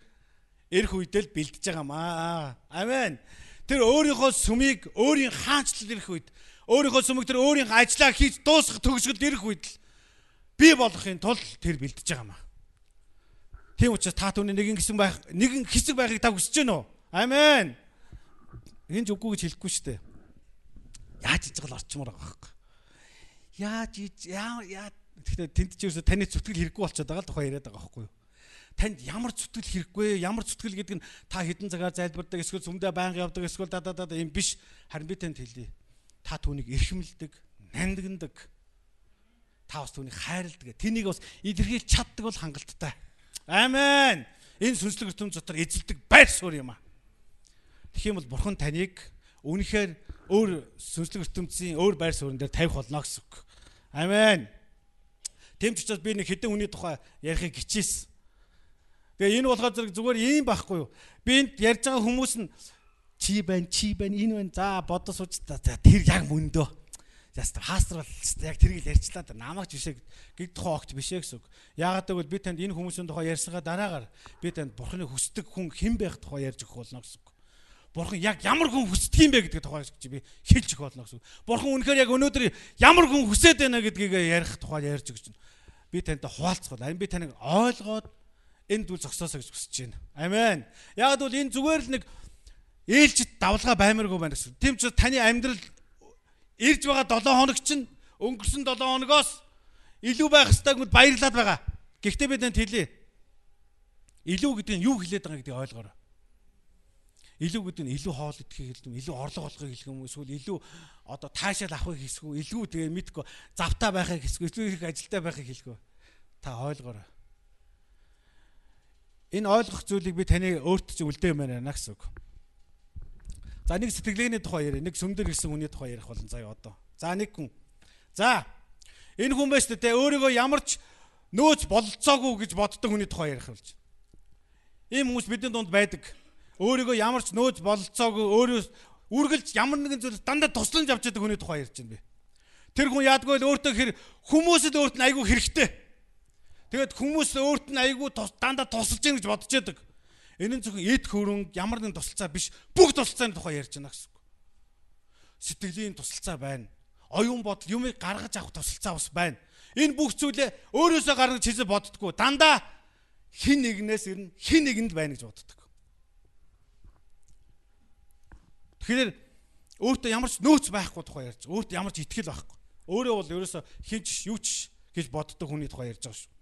эрх үедэл бэлдэж байгаамаа. Амен. Тэр өөрийнхөө сүмийг өөрийн хаанчлал ирэх үед өөрийнхөө сүмийг тэр өөрийн ажлаа хийж дуусгах төгсгөл ирэх үед л би болохын тулд тэр бэлдэж байгаамаа. Тийм учраас та түүний нэгэн хэсэг байх нэгэн хэсэг байхыг та хүсэж гэнэ үү? Амен. Энд үгүй гэж хэлэхгүй шүү дээ. Яаж ижиг л орчмоор байгаа байхгүй. Яаж яа яа тэгэхээр тэнд ч ерөөсө таны зүтгэл хэрэггүй болчиход байгаа л тухай яриад байгаа байхгүй юу? Танд ямар зүтгэл хэрэггүй, ямар зүтгэл гэдэг нь та хідэн цагаар залбирдаг, эсвэл сүмдээ байнга явдаг, эсвэл да да да юм биш. Харин би танд хэлье. Та түүнийг эрхэмлдэг, нандиндаг. Та бас түүнийг хайрладаг. Тэнийг бас илэрхийлж чаддаг бол хангалттай. Амен. Энэ сүнслэг өртөм дотор эзэлдэг байр суурь юм аа. Тэгэх юм бол бурхан таныг үнэхээр өөр сүнслэг ертөнцийн өөр байр суурин дээр тавих болно гэсэн үг. Амен. Тэмч учраас би нэг хэдэн үний тухай ярихыг хичээсэн. Тэгээ энэ болохоор зэрэг зүгээр ийм байхгүй юу? Би энд ярьж байгаа хүмүүс нь чи байна, чи байна, энэ байна. За бодо сууч та. За тэр яг мөндөө. За пастор бол яг тэрийг л ярьчлаа да. Намайг ч бишээ гид тухай огт бишээ гэсэн үг. Яагаад гэвэл би танд энэ хүмүүсийн тухай ярьсангаа дараагаар би танд бурхны хүсдэг хүн хэн байх тухай ярьж өгөх болно гэсэн үг. Бурхан яг ямар хүн хүсдэг юм бэ гэдэг тухай чи би хэлж өгөх болно гэсэн. Бурхан үнэхээр яг өнөөдөр ямар хүн хүсээд байна гэдгийг ярих тухай ярьж өгч байна. Би тантай хуваалцах. Ами би таныг ойлгоод энд үл зогсоосоо гэж хүсэж байна. Амен. Яг бол энэ зүгээр л нэг ээлжид давлгаа баймиргүй байна гэсэн. Тэм ч таны амьдрал ирж байгаа 7 хоног чинь өнгөрсөн 7 хоногоос илүү байх хэвээр баярлаад байгаа. Гэхдээ би танд хэле. Илүү гэдэг нь юу хэлээд байгаа гэдгийг ойлгоорой. Илүү гэдэг нь илүү хоол идэхийг хэлдэг юм, илүү орлого олохыг хэлэх юм, эсвэл илүү одоо таашаал авахыг хэлэх үү, илүү тэгээ мэдгүй завтаа байхыг хэлэх үү, илүү их ажилдаа байхыг хэлэх үү. Та ойлгоорой. Энэ ойлгох зүйлийг би таны өөрт чинь үлдээх юм байна гэсэн үг. За нэг сэтгэлгээний тухай яриа, нэг сүмдэр гэсэн хүний тухай ярих болон заяа одоо. За нэг хүн. За энэ хүн байж тээ өөрийгөө ямарч нөөц бололцоогүй гэж боддог хүний тухай ярих болж. Ийм хүмүүс бидний дунд байдаг өөрийгөө ямар ч нөөц бололцоогүй өөрөө үргэлж ямар нэгэн зүйлд дандаа тусланж авч яадаг хүний тухай ярьж байна би. Тэр хүн яадгүй л өөртөө хэр хүмүүсэд өөрт нь айгүй хэрэгтэй. Тэгээд хүмүүс өөрт нь айгүй дандаа тусалж гин гэж бодож яадаг. Энэ нь зөвхөн эд хөрөнгө ямар нэгэн тусалцаа биш бүх тусалцааны тухай ярьж байна гэсэн үг. Сэтгэлийн тусалцаа байна. Оюун бодол юмыг гаргаж авах тусалцаа бас байна. Энэ бүх зүйлээ өөрөөсөө гаргаж хийж боддгоо. Дандаа хин нэгнээс ирнэ, хин нэгэнд байна гэж боддог. Тэгэхээр өөртөө ямар ч нөөц байхгүй тухай ярьж байгаа. Өөртөө ямар ч итгэл байхгүй. Өөрөө бол ерөөсө хинч юу ч гэж боддог хүний тухай ярьж байгаа шүү.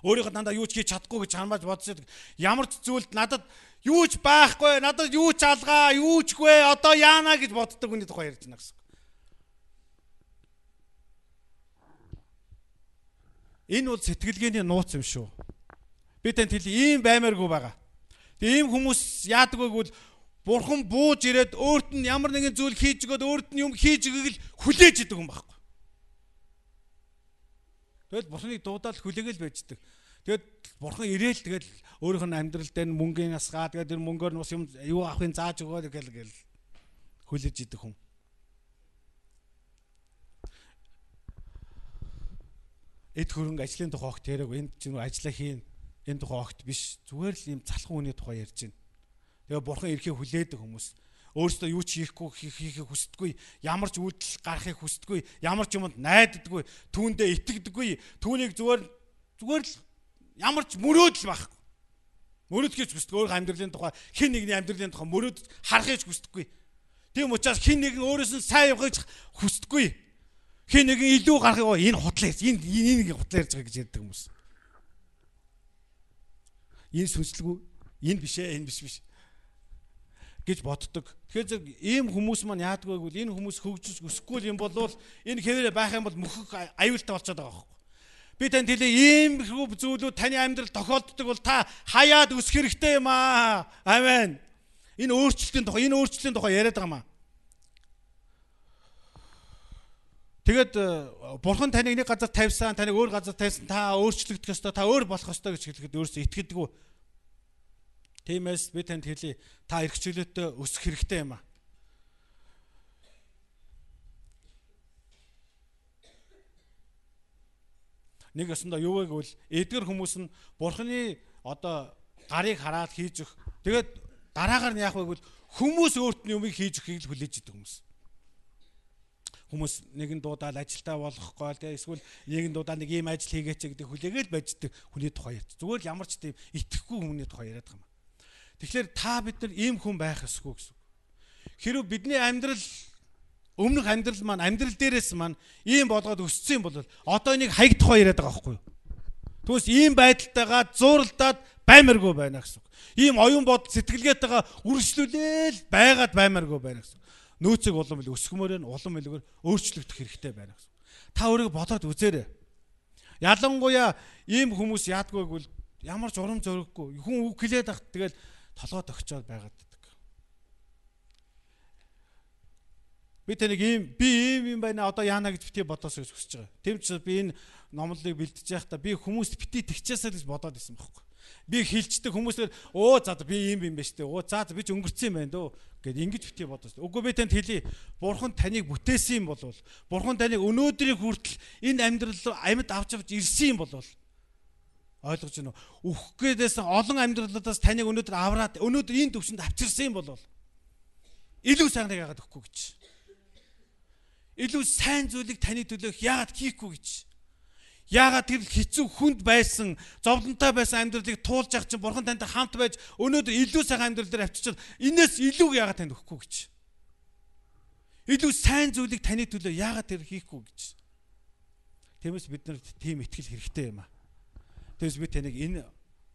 Өөрийнхөө дандаа юу ч хийж чадахгүй гэж хамааж бодсод ямар ч зүйлд надад юу ч байхгүй, надад юу ч алгаа, юу чгүй, одоо яана гэж боддог хүний тухай ярьж байгаа гэсэн. Энэ бол сэтгэлгээний нууц юм шүү. Би танд хэлий ийм баймааргүй байгаа. Тэгээ ийм хүмүүс яадаг вэ гэвэл Бурхан бууж ирээд өөрт нь ямар нэгэн зүйл хийж өгөөд өөрт нь юм хийж өгөг л хүлээж идэг юм байхгүй. Тэгэл бурханыг дуудаад хүлээгэл байждаг. Тэгэд бурхан ирээл тэгэл өөрийнх нь амьдрал дээр мөнгөний асгаа тэгээд энэ мөнгөөр нь ус юм юу авахын зааж өгөө гэл гэл хүлээж идэг хүн. Эд хөрөнгө ажлын тухай огт яриаг энд чинь ажилла хийн энэ тухай огт биш зүгээр л юм залхан хүний тухай ярьж байна. Тэгээ бурхан ирэхээ хүлээдэг хүмүүс. Өөрөөсөө юу ч хийхгүй хийхийг хүсдэггүй, ямар ч үйлдэл гарахыг хүсдэггүй, ямар ч юмд найддаггүй, түүндээ итгэдэггүй, түүнийг зүгээр зүгээр л ямар ч мөрөөдөл байхгүй. Мөрөөдөх гэж хүсдэг өөрийнхөө амьдралын тухай, хин нэгний амьдралын тухай мөрөөд харахыг хүсдэггүй. Тийм учраас хин нэгэн өөрөөс нь сайн явахыг хүсдэггүй. Хин нэгэн илүү гарахыг энэ хутлаа энэ энэ нэг хутлаа ярьж байгаа гэж ярьдаг хүмүүс. Энэ сүнслэгүү энэ биш ээ энэ биш биш гэж боддог. Тэгэхээр зэрэг ийм хүмүүс маань яадгүй бол энэ хүмүүс хөгжиж өсөхгүй юм бол энэ хэвээр байх юм бол мөхөх аюултай болчиход байгаа байхгүй. Би танд хэлээ ийм хүү зүйлүүд таны амьдралд тохиолддог бол та хаяад өсөх хэрэгтэй юм аа. Амен. Энэ өөрчлөлтийн тухай энэ өөрчлөлийн тухай яриад байгаа юм аа. Тэгэд э, бурхан таныг нэг газар тавьсан, таныг өөр газар тавьсан, та өөрчлөгдөх ёстой, та өөр болох ёстой гэж хэлэхэд өөрөөсөө итгэдэггүй Тиймээс би танд хэлье та эрх чөлөөтэй өсөх хэрэгтэй юм аа. Нэг ясанда юу вэ гэвэл эдгэр хүмүүс нь бурхны одоо гарыг хараад хийж өг. Тэгээд дараагаар нь яах вэ гэвэл хүмүүс өөртний юмыг хийж өгхийг л хүлээж идэг хүмүүс. Хүмүүс нэгэн дуудаал ажилдаа болохгүй л эсвэл нэгэн дуудаал нэг ийм ажил хийгээч гэдэг хүлээгээл байждаг хүний тухай ярьт. Зүгээр л ямар ч тийм итгэхгүй хүний тухай яриад байгаа юм. Тэгэхээр та бид нар ийм хүн байх ёсгүй гэсэн. Хэрв бидний амьдрал өмнөх амьдрал маань амьдрал дээрээс маань ийм болгоод өссөн юм бол одоо энийг хаяг тухай яриад байгаа байхгүй юу? Түүс ийм байдалтайгаа зууралдаад баймаргүй байна гэсэн. Ийм оюун бодол сэтгэлгээтэйгээ үргэлжлүүлээл байгаад баймаргүй байна гэсэн. Нөөцөг улам ил өсгмөрөн улам илгээр өөрчлөгдөх хэрэгтэй байна гэсэн. Та өөрийгөө бодоод үзээрэй. Ялангуяа ийм хүмүүс яадгүйг бол ямар ч урам зориггүй хүн үг хэлээд ах тэгэл толгойд өгчөөд байгаад байдаг. Би тэнийг ийм би ийм юм байна одоо яана гэж бити бодоос гэж хүсэж байгаа. Тэм ч би энэ номлолыг бэлдэж байхдаа би хүмүүст бити тэгчээсэл гэж бодоод исэн байхгүй. Би хилчдэг хүмүүслэр оо за би ийм юм байна штэ. Оо за би ч өнгөрцөн юм байна дөө гэд ингэж бити бодоос. Үгүй би танд хэлий. Бурхан таныг бүтээсэн юм болвол Бурхан таныг өнөөдрийн хүртэл энэ амьдрал амьд авч авч ирсэн юм болвол Ойлгож байна уу? Өөх гээдсэн олон амьдралуудаас таныг өнөөдөр авраад өнөөдөр энэ төвшөнд авчирсан юм болвол илүү сайныг яагаад өгөхгүй гэж. Илүү сайн зүйлийг таны төлөөх яагаад хийхгүй гэж. Яагаад тэр хэцүү хүнд байсан, зовлонтой байсан амьдралыг туулж явах чинь бурхан тантай хамт байж өнөөдөр илүү сайхан амьдрал дээр авчирчад энээс илүүг яагаад танд өгөхгүй гэж. Илүү сайн зүйлийг таны төлөө яагаад тэр хийхгүй гэж. Тиймээс бид нарт тийм ихтгэл хэрэгтэй юм аа. Тэгээс би таныг энэ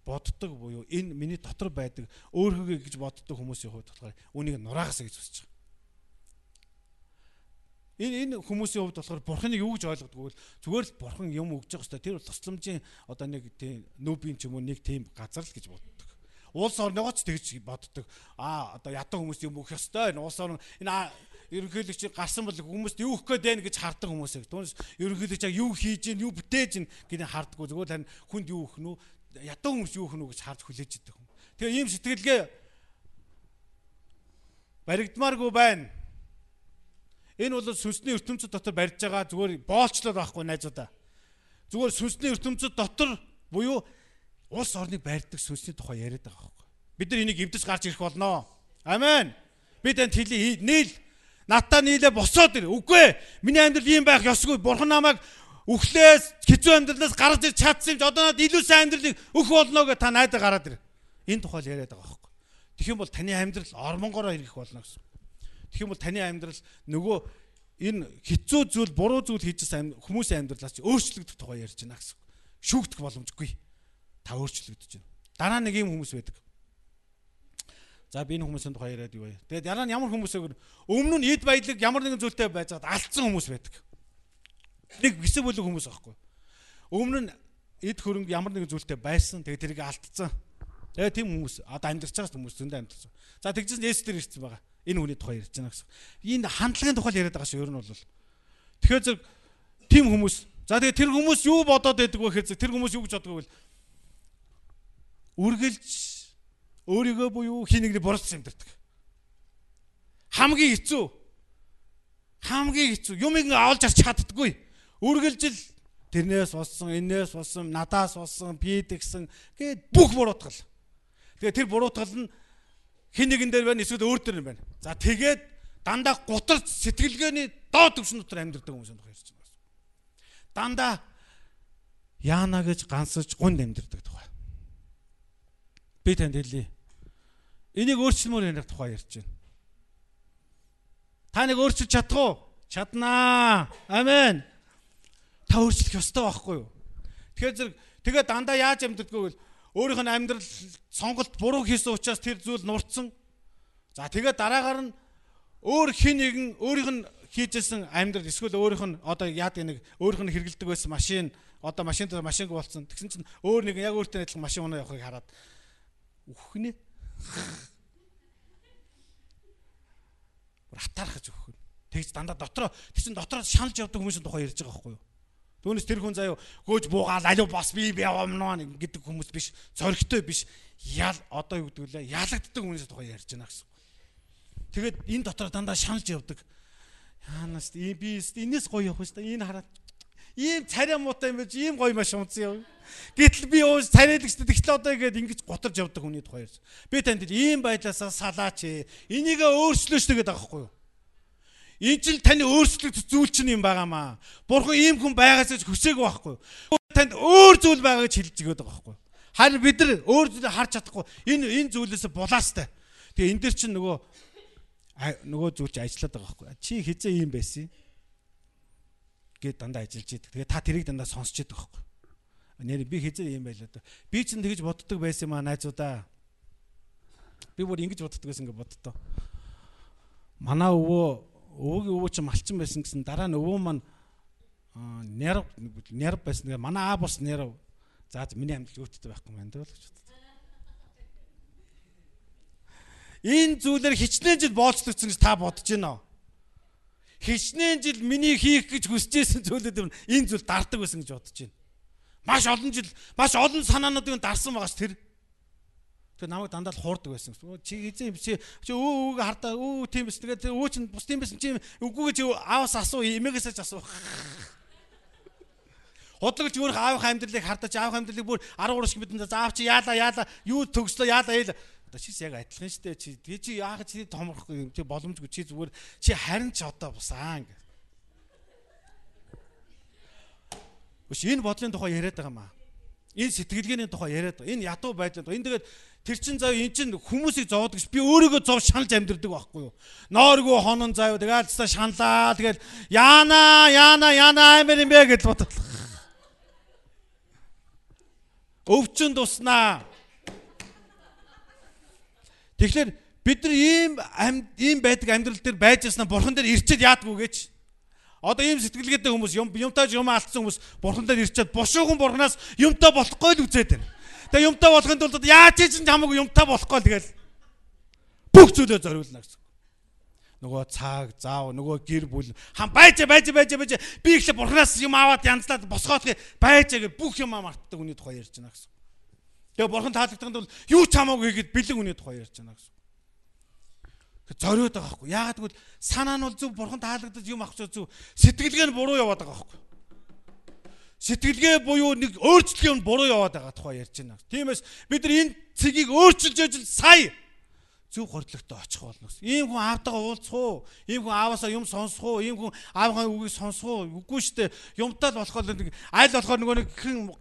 боддог буюу энэ миний дотор байдаг өөрхөгөө гэж боддог хүмүүсийн хувьд болохоор үнийг нураагас гэж үсэж байгаа. Энэ энэ хүмүүсийн хувьд болохоор бурхныг юу гэж ойлгодггүй л зүгээр л бурхан юм өгж байгаа хэвээр тэр бол тусламжийн одоо нэг тийм нүбийн ч юм уу нэг тийм газар л гэж боддог. Улс орныгооч тэгж боддог. Аа одоо ятан хүмүүс юм өгөх ёстой. Энэ улс орн энэ ерөнхийлөгч гарсан бол хүмүүст юу өгөх гээд байна гэж хардаг хүмүүс яг. Түүнээс ерөнхийлөгч яг юу хийж гин, юу бүтээж гин гэдэг хардггүй зүгээр тань хүнд юу өгөх нь үү? Ятан хүмүүс юу өгөх нь үү гэж харж хүлээж идэг хүн. Тэгээ ийм сэтгэлгээ баригдмааргүй байна. Энэ бол сүнсний ертөнцид дотор барьж байгаа зүгээр боолчлол байхгүй найзуудаа. Зүгээр сүнсний ертөнцид дотор буюу улс орныг барьдаг сүнсний тухай яриад байгаа байхгүй. Бид нар энийг эвдэж гарч ирэх болноо. Амен. Бид энэ хэлийг нийл Натаа нийлээ босоод ир. Үгүй ээ. Миний амьдрал ийм байх ёсгүй. Бурхан намайг өхлөөс хэцүү амьдралаас гаргаж ир чадсан юм чи одоо надад илүү сайн амьдралыг өх болно гэж та найдаа гараад ир. Энэ тухайл яриад байгаа байхгүй. Тэгэх юм бол таны амьдрал ормонгороо ирэх болно гэсэн. Тэгэх юм бол таны амьдрал нөгөө энэ хэцүү зүйл буруу зүйл хийжсэн хүмүүсийн амьдралаас өөрчлөгдөх тухай ярьж байна гэсэн. Шүүгдэх боломжгүй. Та өөрчлөгдөж байна. Дараа нэг юм хүмүүс байдаг. За би энэ хүмүүсийн тухай яриад юу вэ? Тэгээд дараа нь ямар хүмүүсээр өмнө нь эд баялаг ямар нэгэн зүйлтэй байцаад алдсан хүмүүс байдаг. Нэг гисэ бүлэг хүмүүс аахгүй. Өмнө нь эд хөрөнгө ямар нэгэн зүйлтэй байсан. Тэгээд тэрийг алдсан. Тэгээд тийм хүмүүс одоо амьдарч байгаа хүмүүс зөндөө амьдарч байгаа. За тэгжсэн Есүс төр ирсэн байгаа. Энэ хүний тухай ярьж байгаа гэсэн. Энд хандлагын тухай яриад байгаа шүү. Ер нь бол Тэгэхээр зэрэг тийм хүмүүс. За тэгээд тэр хүмүүс юу бодоод байдаг вэ гэхээр тэр хүмүүс юу гэж боддог вэ? Үргэлж өөрийгөө буюу хин нэгний бурц зэмдэрдэг. Хамгийн хэцүү. Хамгийн хэцүү. Юмыг олж арч чаддгүй. Үргэлжил тэрнээс болсон, энээс болсон, надаас болсон, бид гэсэн гээд бүх буруутгал. Тэгээ тэр буруутгал нь хин нэгэн дээр байна, эсвэл өөр төр нь байна. За тэгээд дандаа гутарч сэтгэлгээний доод төвшин дотор амьдрдаг хүмүүс байна ярьж байна. Дандаа яана гэж гансаж гунд амьдрдаг тухай. Би танд хэлье. Энийг өөрчлөмөр яних тухай ярьж байна. Та нэг өөрчилж чадах уу? Чаднаа. Амен. Та өөрчлөх ёстой байхгүй юу? Тэгэхээр зэрэг тэгээ дандаа яаж амьдрдггүй бол өөрийнх нь амьдрал сонголт буруу хийсэн учраас тэр зүйл нурцсан. За тэгээ дараагаар нь өөр хин нэгэн өөрийнх нь хийжсэн амьдрал эсвэл өөрийнх нь одоо яад нэг өөрийнх нь хэрэгэлдэг байсан машин одоо машин машинг болсон. Тэгсэн чинь өөр нэг яг өөртөө адилхан машин унаа явахыг хараад үхнэ. Хатаарах гэж өгөх. Тэгж дандаа дотроо тэгсэн дотроо шаналж явдаг хүмүүсийн тухай ярьж байгаа байхгүй юу? Түүнээс тэр хүн заяа гөөж буугаал алив бас би би явамнаа гэдэг хүмүүс биш. Зоригтой биш. Ял одоо юу гэдэг лээ. Ялагддаг хүмүүсийн тухай ярьж байна гэсэн. Тэгээд энэ дотроо дандаа шаналж явдаг. Яанаас би энэс гоё явах шүү дээ. Энэ хараад Ийм царай муутай юм биш, ийм гоё машин унтсан юм. Гэтэл би ууш царайлэгчтэй тэгтэл одоо ингэж ингэж гутарж явдаг хүний тухай ярьсан. Би танд ийм байдлаасаа салаач ээ. Энийгээ өөрчлөөч тэгээд байгаа хгүй юу? Энэ ч таны өөрчлөлт зүйл чинь юм байгаамаа. Бурхан ийм хүн байгаас ч хүсээгүй байхгүй. Танд өөр зүйл байгаа гэж хэлж өгöd байгаа байхгүй. Харин бид нар өөр зүйл харж чадахгүй. Энэ энэ зүйлээс булаастай. Тэгээ энэ дэр чинь нөгөө нөгөө зүйл чи ажиллаад байгаа байхгүй. Чи хизээ ийм байсан юм гээд дандаа ажиллаж идэг. Тэгээ та тэрийг дандаа сонсч идэг байхгүй. Нэр би хизээ юм байлаа. Би ч тэгж боддог байсан юм аа найзуудаа. Би бүр ингэж боддог байсан гэж боддоо. Манай өвөө өвөгийн өвөө чинь малчин байсан гэсэн дараа нь өвөө маань нерв нерв байсан. Манай аа бас нерв. За миний амьдрал өөттэй байхгүй юм даа л гэж боддог. Энэ зүйлэр хичнээн жил боолцлогдсон гэж та бодож байна уу? хичнээн жил миний хийх гэж хүсэжсэн зүйлүүд юм энэ зүйл дардаг байсан гэж бодож байна. Маш олон жил маш олон санаануудыг дарсан байгаач тэр. Тэгээ намайг дандаа л хуурдаг байсан. Чи эзэн чи чи өө өөг хардаа өө тийм биш. Тэгээ өө чин бус тийм биш. Чи үгүй гэж аавас асуу, эмээгээс ч асуу. Худлаг зүгээр аавынхаа амьдралыг хардаж аавынхаа амьдралыг бүр 13 шиг бидэнд заав чи яала яала юу төгслөө яала яала Одоо чи яг адилхан штэ чи тэгээ чи яах чи томрохгүй юм чи боломжгүй чи зүгээр чи харин ч одоо бусаан гэх. Үш энэ бодлын тухай яриад байгаа маа. Энэ сэтгэлгээний тухай яриад байгаа. Энэ ядуу байдлын тухай. Энд тэгээд тэр чин зав эн чин хүмүүсийг зовоод гэж би өөрийгөө зов шаналж амьдрдаг байхгүй юу. Нооргүй хонон зав тэгээд цаа шаналаа. Тэгээд яана яана яана амир юм бэ гэж бодлоо. Өвчин дуснаа. Тэгэхээр бид нар ийм ийм байдаг амьдрал дээр байж яснаа бурхан дээр ирчээд яадгүй гэж. Одоо ийм сэтгэлгээтэй хүмүүс юм юмтай юм алдсан хүмүүс бурхан дээр ирчээд бушуухан бурханаас юмтай болохгүй л үзээд байна. Тэгээ юмтай болохын тулд яаж ч юм хамаагүй юмтай болохгүй л тэгэл бүх зүйлээр зориулна гэсэн нөгөө цаг зав нөгөө гэр бүл хам байж байж байж байж би их л бурхнаас юм аваад янзлаад босгоох байж гэж бүх юм мартдаг хүний тухай ярьж байна гэсэн. Тэгээ бурхан таалагдханд бол юу ч хамаагүй гэд бэлэн үний тухай ярьж байна гэсэн. Тэгэхээр зориод байгаа хгүй. Яагаад гэвэл санаа нь бол зөв бурхан таалагдаж юм авах зөв. Сэтгэлгээ нь буруу яваад байгаа хгүй. Сэтгэлгээ буюу нэг өөрчлөлт юм буруу яваад байгаа тухай ярьж байна. Тиймээс бид нар энэ цэгийг өөрчилж ажил сая зөв хордлогтой очих болно гэсэн. Ийм хүн аавтайгаа уулзах уу? Ийм хүн ааваасаа юм сонсох уу? Ийм хүн аавгаа үгийг сонсох уу? Үгүй шүү дээ. Юмтай л болохоо нэг аль болохоор нөгөө нэг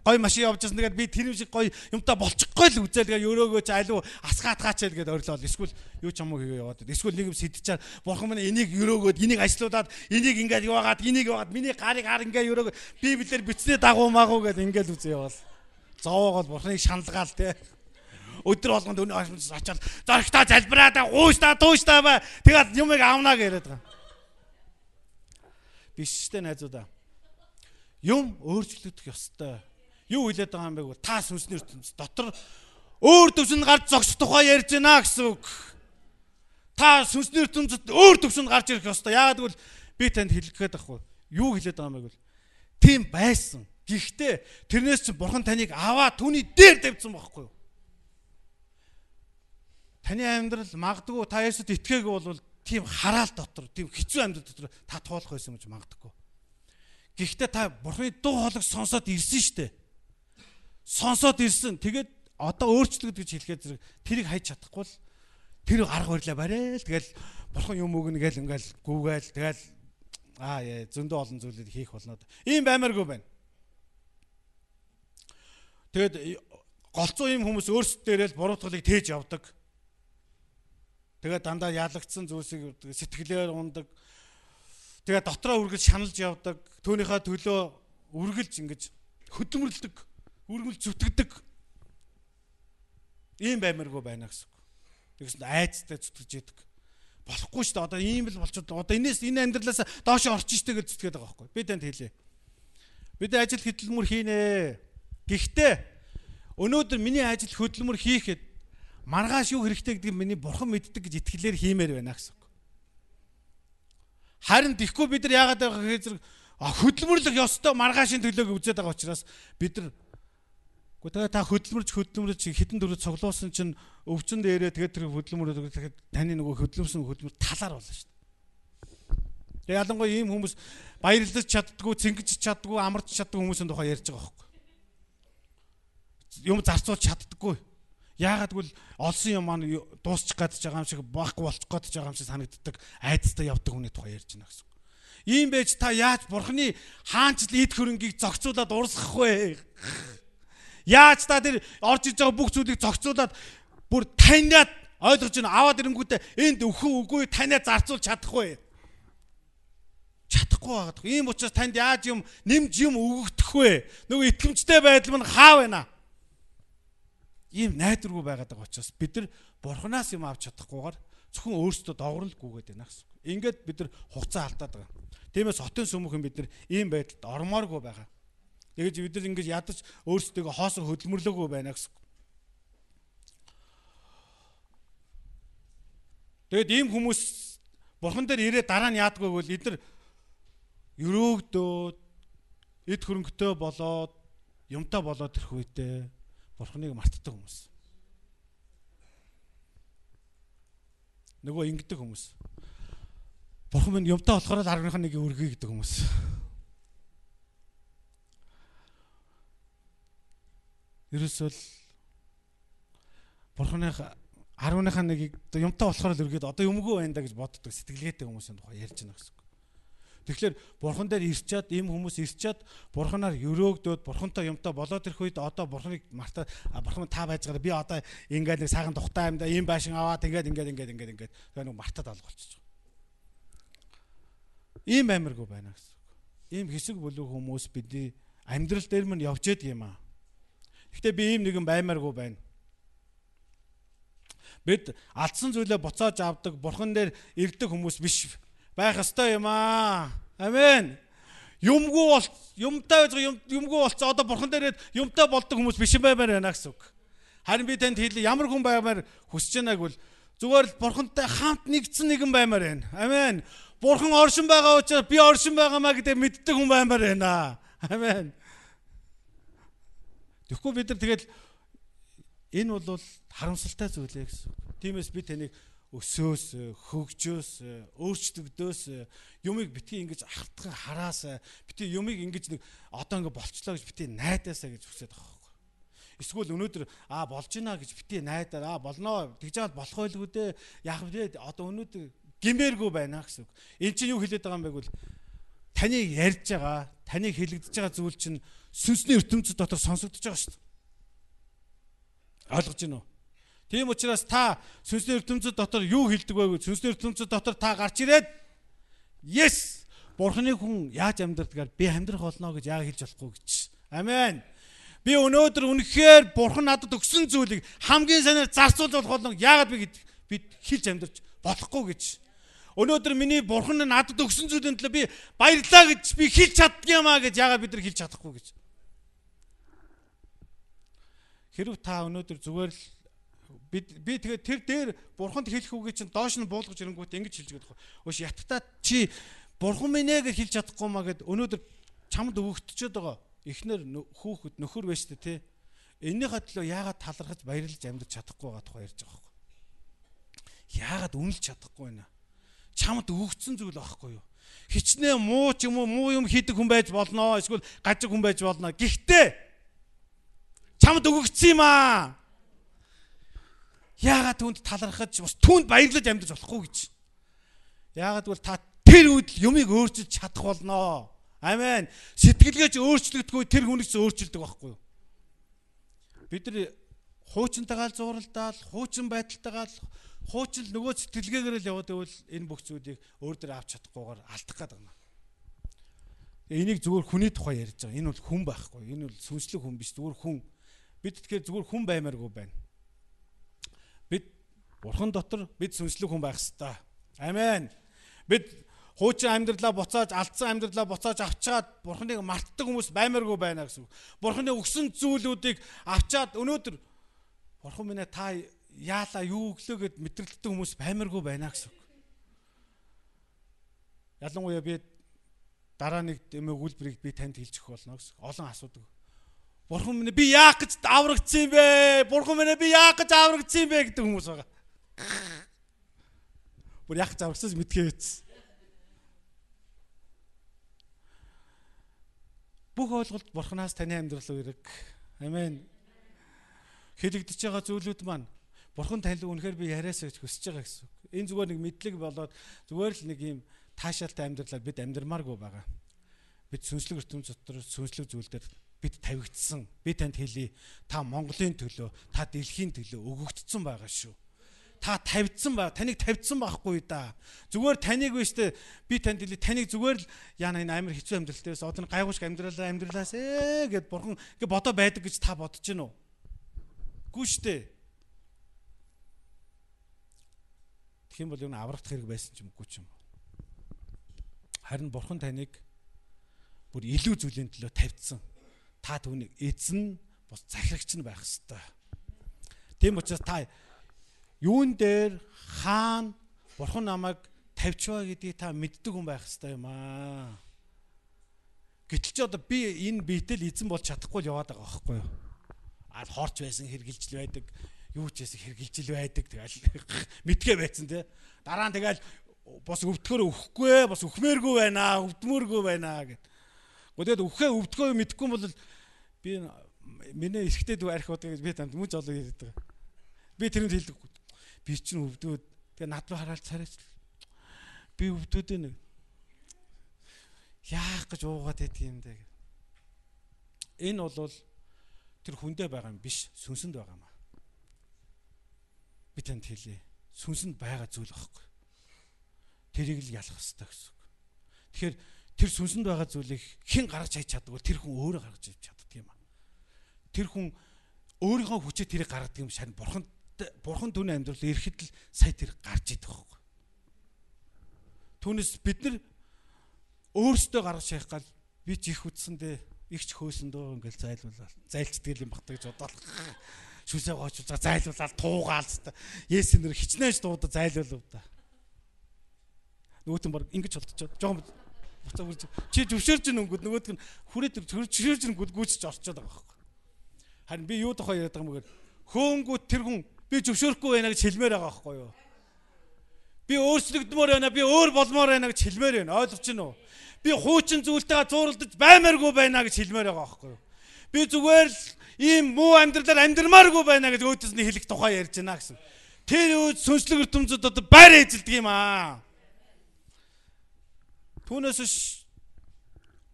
гой машин явж байгаа. Тэгээд би тэр шиг гой юмтай болчихгүй л үзээлгээ өрөөгөө ч аль асгаатгаач л гээд орилол. Эсвэл юу ч юм уу хийгээ яваад. Эсвэл нэг юм сэтдчихээр бурхан минь энийг өрөөгөөд энийг ажлуудаад энийг ингээд яваагаад энийг яваад миний гарыг хар ингээд өрөөгөө би билэр бицнээ дагуу маагуу гээд ингээд үзээ яваал. Зовоогоо бурханыг шаналгаал те өдөр болгонд өнөө хашмц очоод зоригтой залбираад гуйстаа туйстаа бай. Тэгэл юмыг авнаа гэж яриад байгаа. Биш штэ найзуудаа. Юм өөрчлөгдөх ёстой. Юу хэлээд байгаа юм бэ гэвэл та сүнснэр дотор өөр төвсөнд гарч зогсох тухай ярьж байна гэсэн үг. Та сүнснэр төвсөнд өөр төвсөнд гарч ирэх ёстой. Яагаад гэвэл би танд хэлэх гээд байхгүй. Юу хэлээд байгаа юм бэ гэвэл тийм байсан. Гэхдээ тэрнээс чинь бурхан таныг аваа түүний дээр давьсан байхгүй юу? Таны амьдрал магадгүй та Есүст итгээгүй бол тийм хараал дотор, тийм хэцүү амьдрал дотор та туулах байсан гэж магадгүй. Гэхдээ та Бурхны дуу хоолойг сонсоод ирсэн шүү дээ. Сонсоод ирсэн. Тэгээд одоо өөрчлөгдөж гэж хэлэхэд зэрэг тэрийг хайж чадахгүй л тэр арга барьлаа барай л тэгэл бурхан юм өгнө гэл ингээл гүгээл тэгэл аа яа зөндөө олон зүйлийг хийх болно. Ийм баймаргүй байна. Тэгэд голцоо юм хүмүүс өөрсдөө дээрэл буруутгалыг тээж явдаг. Тэгээ дандаа яалагдсан зүйлсийг сэтгэлээр ундаг. Тэгээ дотроо үргэлж шаналж явдаг. Төөнийхөө төлөө үргэлж ингэж хөдөлмөрлөдөг, үргэлж зүтгэдэг. Ийм баймиргүй байна гэсэн үг. Тэгсэн айцтай зүтгэж яадаг. Болохгүй шүү дээ. Одоо ийм л болчиход одоо энэс энэ амьдралаас доош орчих штэ гэж зүтгээд байгаа байхгүй. Би танд хэлээ. Бид ажил хөдөлмөр хийнэ. Гэхдээ өнөөдөр миний ажил хөдөлмөр хийхэд маргааш юу хэрэгтэй гэдгийг миний бурхан мэддэг гэж итгэлээр хиймээр байна гэсэн үг. Харин тэгхгүй бид нар яагаад байгаа хэрэг зэрэг хөдөлмөрлөх ёстой маргаашийн төлөөг үзээд байгаа учраас бид нар Гэхдээ тэгээ та хөдөлмөрч хөдөлмөрч хитэн дөрөв цуглуулсан чинь өвчин дээрээ тэгээ тэр хөдөлмөр тэгэхэд таны нөгөө хөдөлмөсөн хөдөлмөр талаар болно шүү дээ. Тэгээ ялангуяа ийм хүмүүс баярлаж чаддгүй, цэнгэж чаддгүй, амарч чаддгүй хүмүүсийн тухай ярьж байгаа байхгүй. Юм зарцуулж чаддгүй. Яагаад гэвэл олсон юм маань дуусчих гадж байгаа юм шиг бахгүй болчих гээд байгаа юм шиг санагддаг айдастай явдаг хүний тухай ярьж байна гэсэн. Ийм байж та яаж бурхны хаанчл ид хөрөнгийг зохицуулаад урсгах вэ? Яаж та тэр орж иж байгаа бүх зүйлийг зохицуулаад бүр таниад ойлгож ин аваад ирэнгүүтээ энд өхөн үгүй таниад зарцуул чадахгүй. Чадахгүй байгаад. Ийм учраас танд яаж юм нэмж юм өгөгдөх вэ? Нөгөө итгэмжтэй байдал мань хаа байна? ийм найдваргүй байгаад байгаа учраас бид нар бурхнаас юм авч чадахгүйгээр зөвхөн өөрсдөө догролгүйгээд байна гэсэн. Ингээд бид нар хугацаа алдаад байгаа. Тиймээс хотын сүмхэн бид нар ийм байдалд ормооргүй байгаа. Тэгэж бид нар ингэж ядаж өөрсдөө хоосон хөдөлмөрлөөгүй байна гэсэн. Тэгэд ийм хүмүүс бурхан дээр ирээ дараа нь яадгүй бол эдгээр өрөөгдөөд эд хөрөнгөтэй болоод юмтай болоод ирэх үедээ бурхныг мартдаг хүмүүс. Нөгөө ингэдэг хүмүүс. Бурхан минь юмтай болохоор л аргынх нь нэг өргөе гэдэг хүмүүс. Ерөөсөөл бурханы 10-ныхаа нэгийг юмтай болохоор л өргөөд одоо юмгүй байна да гэж боддог сэтгэлгээтэй хүмүүсийн тухай ярьж байна гэсэн үг. Тэгэхээр бурхан дээр ирчээд им хүмүүс ирчээд бурханаар өрөөгдөөд бурхантай юмтай болоод ирэх үед одоо бурханыг мартаа бурхан та байж гараа би одоо ингээд нэг сайхан тухтай амьд им байшин аваад ингээд ингээд ингээд ингээд ингээд тэгээ нэг мартаад алга болчихж байгаа. Им амиргүй байна гэсэн үг. Им хэсэг бүлэг хүмүүс бидний амьдрал дээр мань явж яд юм аа. Гэхдээ би им нэгэн баймааргүй байна бид алдсан зүйлээ буцааж авдаг бурхан дээр ирдэг хүмүүс биш байх ёстой юм аа. Амен. Юмгүй бол юмтай байж юмгүй болцсон одоо бурхан дээрээ юмтай болдог хүмүүс биш юм баймаар байна гэсэн үг. Харин би танд хэлээ ямар хүн баймаар хүсэж байгааг бол зүгээр л бурхантай хамт нэгдсэн нэгэн баймаар байна. Амен. Бурхан оршин байгаа учраас би оршин байгаамаа гэдэг мэддэг хүн баймаар байна. Амен. Тэгэхгүй бид нар тэгэл энэ бол харамсалтай зүйл ээ гэсэн үг. Тиймээс би таныг өсөөс э, хөгжөөс э, өөрчлөгдөөс э, юмыг битгий ингэж ахтхан хараасаа битгий юмыг ингэж нэг одоо ингэ болчлоо гэж битгий найдаасаа гэж хүсэж байгаа байхгүй. Эсвэл өнөөдөр аа болж гинэ гэж битгий найдаараа болноо тэгж жаал болох байлгүй дээ. Яах вэ? Одоо өнөөдөр гимээргүй байна гэсэн үг. Энд чинь юу хэлээд байгаа юм бэ гэвэл таны ярьж байгаа, таны хэлэгдэж байгаа зүйл чинь сүнсний ертөнцид дотор сонсогдож байгаа шүү дээ. Ойлгож гинөө? Тийм учраас та сүнсний ертөнцид дотор юу хилдэг вэ? Сүнсний ертөнцид дотор та гарч ирээд yes Бурхны хүн яаж амьдрдгаар би амьдрах болно гэж яа хэлж болохгүй гэж. Амен. Би өнөөдөр үнэхээр Бурхан надад өгсөн зүйлийг хамгийн санаар зарцуулах болно яагаад би гэдэг би хилж амьдарч болохгүй гэж. Өнөөдөр миний Бурхан надад өгсөн зүйлийн төлөө би баярлаа гэж би хилж чаддгиймээ гэж яагаад бид нар хилж чадахгүй гэж. Хэрв та өнөөдөр зүгээр л бид би тэгээ тэр дээр бурханд хэлэх үгийг чинь доош нь буулгаж ирэнгүүт ингэж хэлж гээд байгаа. Өөш ятта чи бурхан минь ээ гэж хэлж чадахгүй маа гэд өнөөдөр чамд өвөгтчихэд байгаа. Эхнэр хүүхэд нөхөр байж тээ. Энийхээ төлөө яагаад талархаж баярлж амьдч чадахгүй байгаа тухай ярьж байгаа юм. Яагаад үнэлж чадахгүй байна? Чамд өвөгцсөн зүйл байхгүй юу? Хичнээн муу ч юм уу муу юм хийдэг хүн байж болно. Эсвэл гажиг хүн байж болно. Гэхдээ чамд өвөгцсөн юм аа яагаад түүнд талархаж бас түүнд баярлаж амьдж болохгүй гэж. Яагаад гэвэл та тэр үед л юмыг өөрчилж чадах болноо. Амен. Сэтгэлгээж өөрчлөгдөхгүй тэр хүнээс өөрчлөдөг байхгүй юу? Бид нар хуучинтайгаа л зууралдаал, хуучин байдалтайгаа л хуучин нөгөө сэтгэлгээгээр л яваад байвал энэ бүх зүйлийг өөр дөр авч чадахгүйгээр алдах гэдэг юм. Энийг зүгээр хүний тухай ярьж байгаа. Энэ бол хүн байхгүй. Энэ бол сүнслэг хүн биш. Зүгээр хүн. Бид тэгэхээр зүгээр хүн баймааргүй байна Бурхан дотор бид сүнслэг хүн байх ёстой. Амен. Бид хуучин амьдралаа буцааж, алдсан амьдралаа буцааж авчаад Бурханыг мартдаг хүмүүс баймаргүй байна гэсэн. Бурханы өгсөн зүйлүүдийг авчаад өнөөдөр Бурхан минь та яалаа юу өглөө гэд мэдрэлтдэг хүмүүс баймаргүй байна гэсэн. Ялангуяа би дараа нэг эмээ үйлбэрийг би танд хэлж өгөх болно гэсэн. Олон асуудаг. Бурхан минь би яах гэж аврагдсан юм бэ? Бурхан минь би яах гэж аврагдсан юм бэ гэдэг хүмүүс байгаа бүр яах завсаас мэдгээ хэвчсэн. Бүх ойлголт бурхнаас таны амьдрал үүрэг. Амен. Хэлэгдэж байгаа зүйлүүд маань бурхан танил үнэхээр би яриасаа гэж хүсэж байгаа гэсэн үг. Энэ зүгээр нэг мэдлэг болоод зүгээр л нэг юм таашаалтай амьдралаар бид амьдрмааргүй байгаа. Бид сүнслэг ертөнц дотор сүнслэг зүйл дээр бид тавигдсан. Би танд хэлий. Та Монголын төлөө, та дэлхийн төлөө өгөгдсөн байгаа шүү та тавьдсан ба таныг тавьдсан байхгүй да. Зүгээр таныг биш те би танд хэлээ таныг зүгээр л яна энэ амар хэцүү амьдралтай байсан. Одоо энэ гайхуушг амьдралаа амьдралаас ээ гэд бурхан гэ бодоо байдаг гэж та бодож гин үү? Гүү штэ. Тэгэх юм бол юу н аврагдах хэрэг байсан ч юмгүй ч юм. Харин бурхан таныг бүр илүү зүйлийн төлөө тавьдсан. Та түүнийг эзэн бус захирагч нь байх хэвээр. Тийм учраас та юун дээр хаана бурхан намайг тавьчихваа гэдгийг та мэддэг хүн байх хэрэгтэй юм аа. Гэтэл ч одоо би энэ биетэл эзэн бол чадахгүй л яваад байгаа байхгүй юу? Аа хорч байсан хэргэлжил байдаг, юу ч байсан хэргэлжил байдаг. Тэгэл мэдгээ байцсан тий. Дараа нь тэгэл бас өвдөхөр өвхгүй, бас өхмээргүй байна аа, өвдмөөргүй байна аа гэд. Гэхдээ өвхөө өвдгөө мэдхгүй бол би миний эсгтэд арх удаг гэж би танд мөн жолоо яриад байгаа. Би тэрийг хэлдэггүй би чинь өвдөөд тэгээ над руу хараад царайч би өвдөөдөө нэг яах гэж уугаад байт юм даа гэх. Энэ бол тэр хүндээ байгаа юм биш сүнсэнд байгаа юм аа. Би танд хэлье. Сүнсэнд байгаа зүйл багхгүй. Тэрийг л ялах хэрэгтэй гэсэн үг. Тэгэхээр тэр сүнсэнд байгаа зүйлийг хэн гаргаж хайж чаддгүй тэр хүн өөрөө гаргаж хийж чаддаг юм аа. Тэр хүн өөрийнхөө хүчээр тэрийг гаргадаг юм шань бурханд бурхан түүний амьдрал ирэхэд л сая тэр гарч идэх байхгүй. Түүнээс бид нар өөрсдөө гаргаж яхих гал би ч их үтсэндээ их ч хөөсөн дөө ингээл зайлуулаад зайлцдаг юм багтаа гэж бодоол. Шүсээ гооч за зайлуулаад туугаал та. Есүс нэр хичнээн дуудаа зайлуулав да. Нөгөөтэн баг ингэж болтчиход жоохон буцаа үрж чи зөвшөөрч нүгүүд нөгөөтг нь хүрээд зөвшөөрч нүгүүд гүйцэж орчод байгаа байхгүй. Харин би юу тухай яриад байгаа юм гээд хөөнгүүд тэр хүн Би зөвшөөрөхгүй байна гэж хэлмээр байгаа байхгүй юу? Би өөрчлөгдмөр байна, би өөр болмоор байна гэж хэлмээр байна. Ойлгож байна уу? Би хуучин зүйлтэйгээ зууралдаж баймааргүй байна гэж хэлмээр байгаа байхгүй юу? Би зүгээр л ийм муу амьдралаар амьдрмааргүй байна гэж өөдөөс нь хэлэх тухай ярьж байна гэсэн. Тэр үед сүнслэг ертөнцид одоо байр эзэлдэг юм аа. Түүнээс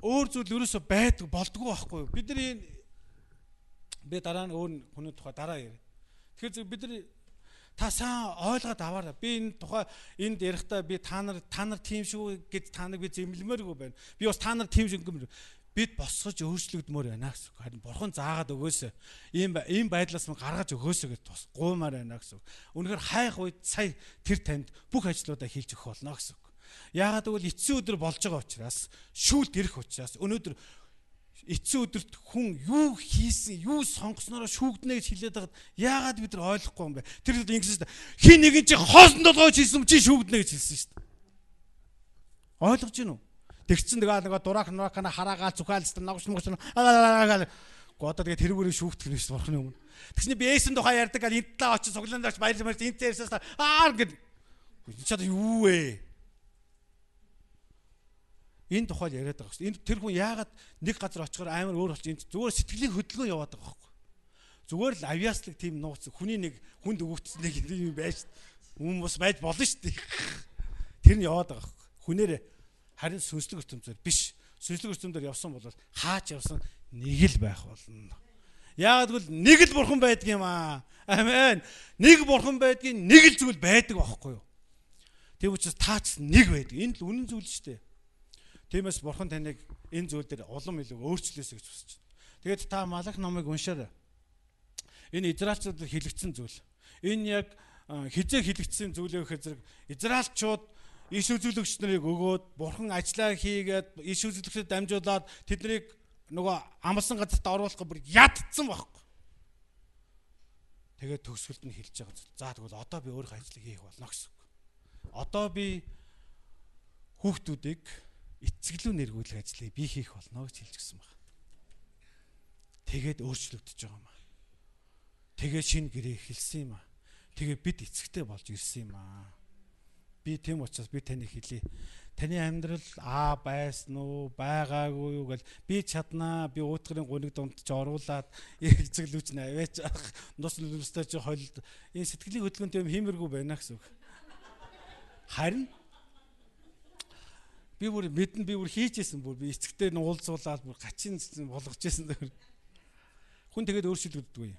өөр зүйл ерөөсө байдаг болдгоо байхгүй. Бид нар энэ би дараа нь өөр хүний тухай дараа ярь. Тэгэхээр зөв бид нар та сайн ойлгоод аваарай. Би энэ тухай энд ярихдаа би та нар та нар тийм шүү гэж та нарыг би зэмлэмээргүй байна. Би бас та нар тийм шиг юм бид босгож өөрчлөгдмөр байна гэсэн. Харин бурхан заагаад өгөөсөө ийм ийм байдлаас нь гаргаж өгөөсөө гэж тус гуймаар байна гэсэн. Үнэхээр хайх үед сая тэр танд бүх ажлуудаа хийж өгөх болно гэсэн. Яагаад гэвэл эцсийн өдөр болж байгаа учраас шүүлт ирэх учраас өнөөдөр эцсийн өдөрт хүн юу хийсэн, юу сонгосноро шүүгднэ гэж хэлээд байгаад яагаад бид нар ойлгохгүй юм бэ? Тэр хэд ингэсэн шүү дээ. Хин нэгэн чи хоосон толгойч хийсэн чи шүүгднэ гэж хэлсэн шүү дээ. Ойлгож гин үү? Тэгсэн тэгээ нэг дураах нураахна хараагаал зүхаалстал ногш могш агаал одоо тэгээ тэрүүгээр шүүхтэх нь шүү бурхны өмнө. Тэгснэ би ээсэн тухай ярьдаг гал энэ талаа очиж суглаанд очиж баярлалаа энэ талаас аа гэдэг. Энд чад юу вэ? энэ тухай яриад байгаа шүү. Энд тэр хүн яагаад нэг газар очихоор амар өөр болчих энэ зүгээр сэтгэлийн хөдөлгөөн яваад байгаа байхгүй. Зүгээр л авьяаслаг тийм нууц хүний нэг хүнд өгөгдсөнийг юм байж хүн бас байж болно шүү дээ. Тэр нь яваад байгаа байхгүй. Хүнээр харин сүнслэг ертөнцөөр биш. Сүнслэг ертөнцөөр явсан бол хаач явсан нэг л байх болно. Яагаад гэвэл нэг л бурхан байдаг юм аа. Амен. Нэг бурхан байдгийн нэг л зүйл байдаг байхгүй юу? Тэг учраас таац нэг байдаг. Энэ л үнэн зүйл шүү дээ Тиймээс бурхан таныг энэ зүйл дээр улам илүү өөрчлөөсэй гэж хүсэж байна. Тэгээд та Малах номыг уншаарай. Энэ израилчуудад хилэгдсэн зүйл. Энэ яг хизээ хилэгдсэн зүйлээ гэхээр израилчууд иш үзүүлэгч нарыг өгөөд бурхан ажиллаа хийгээд иш үзүүлэгчдэд дамжуулаад тэднийг нөгөө амлсан газарт оруулах бүр ядцсан байхгүй. Тэгээд төгсгөлд нь хэлж байгаа зүйл. За тэгвэл одоо би өөрийнхөө ажлыг хийх болно гэсэн үг. Одоо би хүүхдүүдийг эцэглүү нэргүүлэх ажлыг би хийх болно гэж хэлж гисэн баг. Тэгээд өөрчлөгдөж байгаа юм аа. Тэгээд шинэ гэрээ эхэлсэн юм аа. Тэгээд бид эцэгтэй болж ирсэн юм аа. Би тийм учраас би таны хэлий. Таны амьдрал аа байсан уу, байгаагүй юу гэл би чаднаа. Би уутгарын гуниг дунд ч оруулаад эцэглүүч нь аваач ах. Нус нүрстэй ч хойлд энэ сэтгэлийн хөдөлгөөнтэй юм хиймэргүй байна гэсэн үг. Харин би бүр мэдэн би бүр хийжсэн бүр би эцэгтэй нь уулзуулаад бүр гачин болгожсэн тэр. Хүн тэгээд өөрчлөгддөг.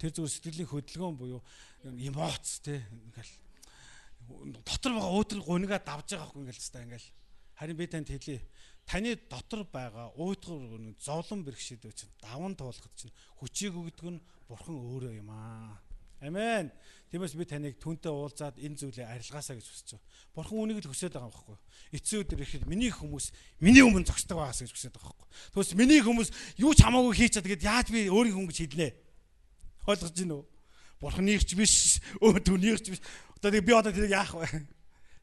Тэр зүгээр сэтгэлийн хөдөлгөөн буюу эмоц те ингээл дотор байгаа өөтөр гунигаа давж байгаа хгүй ингээл хэвээр ингээл харин би танд хэлье таны дотор байгаа уйтгар гүн зовлон бэрхшээл чинь даван туулахд чинь хүчийг өгдөг нь бурхан өөрөө юм аа Амен. Тиймээс би таныг түнтэй уулзаад энэ зүйлээ арилгаасаа гэж хүсэж байна. Бурхан үнийг л хүсээд байгаа байхгүй юу? Эцсийн өдөр ирэхэд миний хүмүүс миний өмнө зогсдог байгаас гэж хүсээд байгаа байхгүй юу? Тэгвэл миний хүмүүс юу ч хамаагүй хийчихэд тэгэд яаж би өөрийн хүн гэж хэлнэ? Ойлгож байна уу? Бурханыг ч биш, өө түүнийг ч биш. Одоо би одоо тэрийг яах вэ?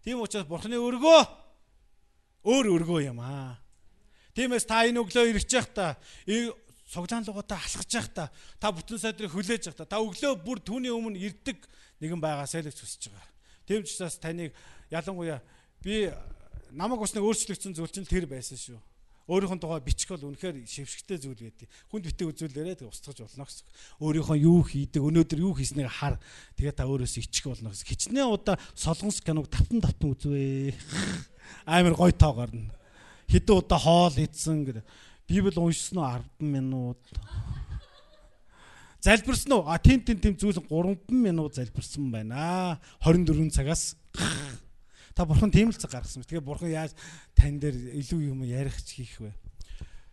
Тийм учраас Бурханы өргөө өөр өргөө юм аа. Тиймээс та энэ өглөө ирж явах та суглаан лугатаа алхаж явахдаа та бүтэн сайдрыг хүлээж явахдаа та өглөө бүр түүний өмнө ирдэг нэгэн байгаасай л хүсэж байгаа. Тэм ч бас таныг ялангуяа би намаг бас нэг өөрчлөгдсөн зүйл чинь тэр байсан шүү. Өөрийнхөө тухай бичих бол үнэхээр шившгтэй зүйл гэдэг. Хүнд битээ үзүүлээрэ тэг устгаж болно гэсэн. Өөрийнхөө юу хийдэг, өнөөдөр юу хийснийг хар. Тэгээ та өөрөөсөө ичих болно гэсэн. Хичнээн удаа солонгос киног тавтан тавтан үзвээ. Амар гой тоо гарна хэдэн удаа хоол идсэн гэдэг. Библи уншсан уу 10 минут? Залбирсан уу? А тэн тэн тэм зүйл 3 минут залбирсан байна. 24 цагаас та бурхан тийм л цаг гаргасан. Тэгээ бурхан яаж тань дээр илүү юм ярих ч хийх вэ?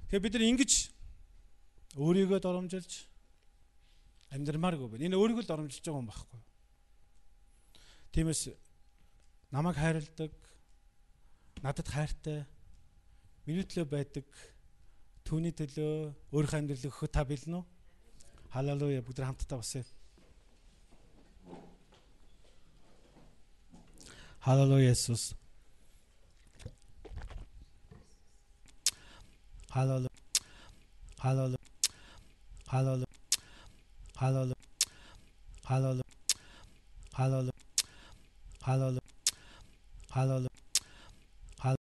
Тэгээ бид нар ингэж өөрийгөө доромжилж амьдрмааргүй байна. Энэ өөрийгөө л доромжилж байгаа юм багхгүй. Тиймээс намайг хайрладаг, надад хайртай, миний төлөө байдаг Түүний төлөө өөрийнхөө амьдралыг өгөхөд та бэлэн үү? Халелуя бүгд хамтдаа босъё. Халелуя Есүс. Халелуя. Халелуя. Халелуя. Халелуя. Халелуя. Халелуя. Халелуя. Халелуя.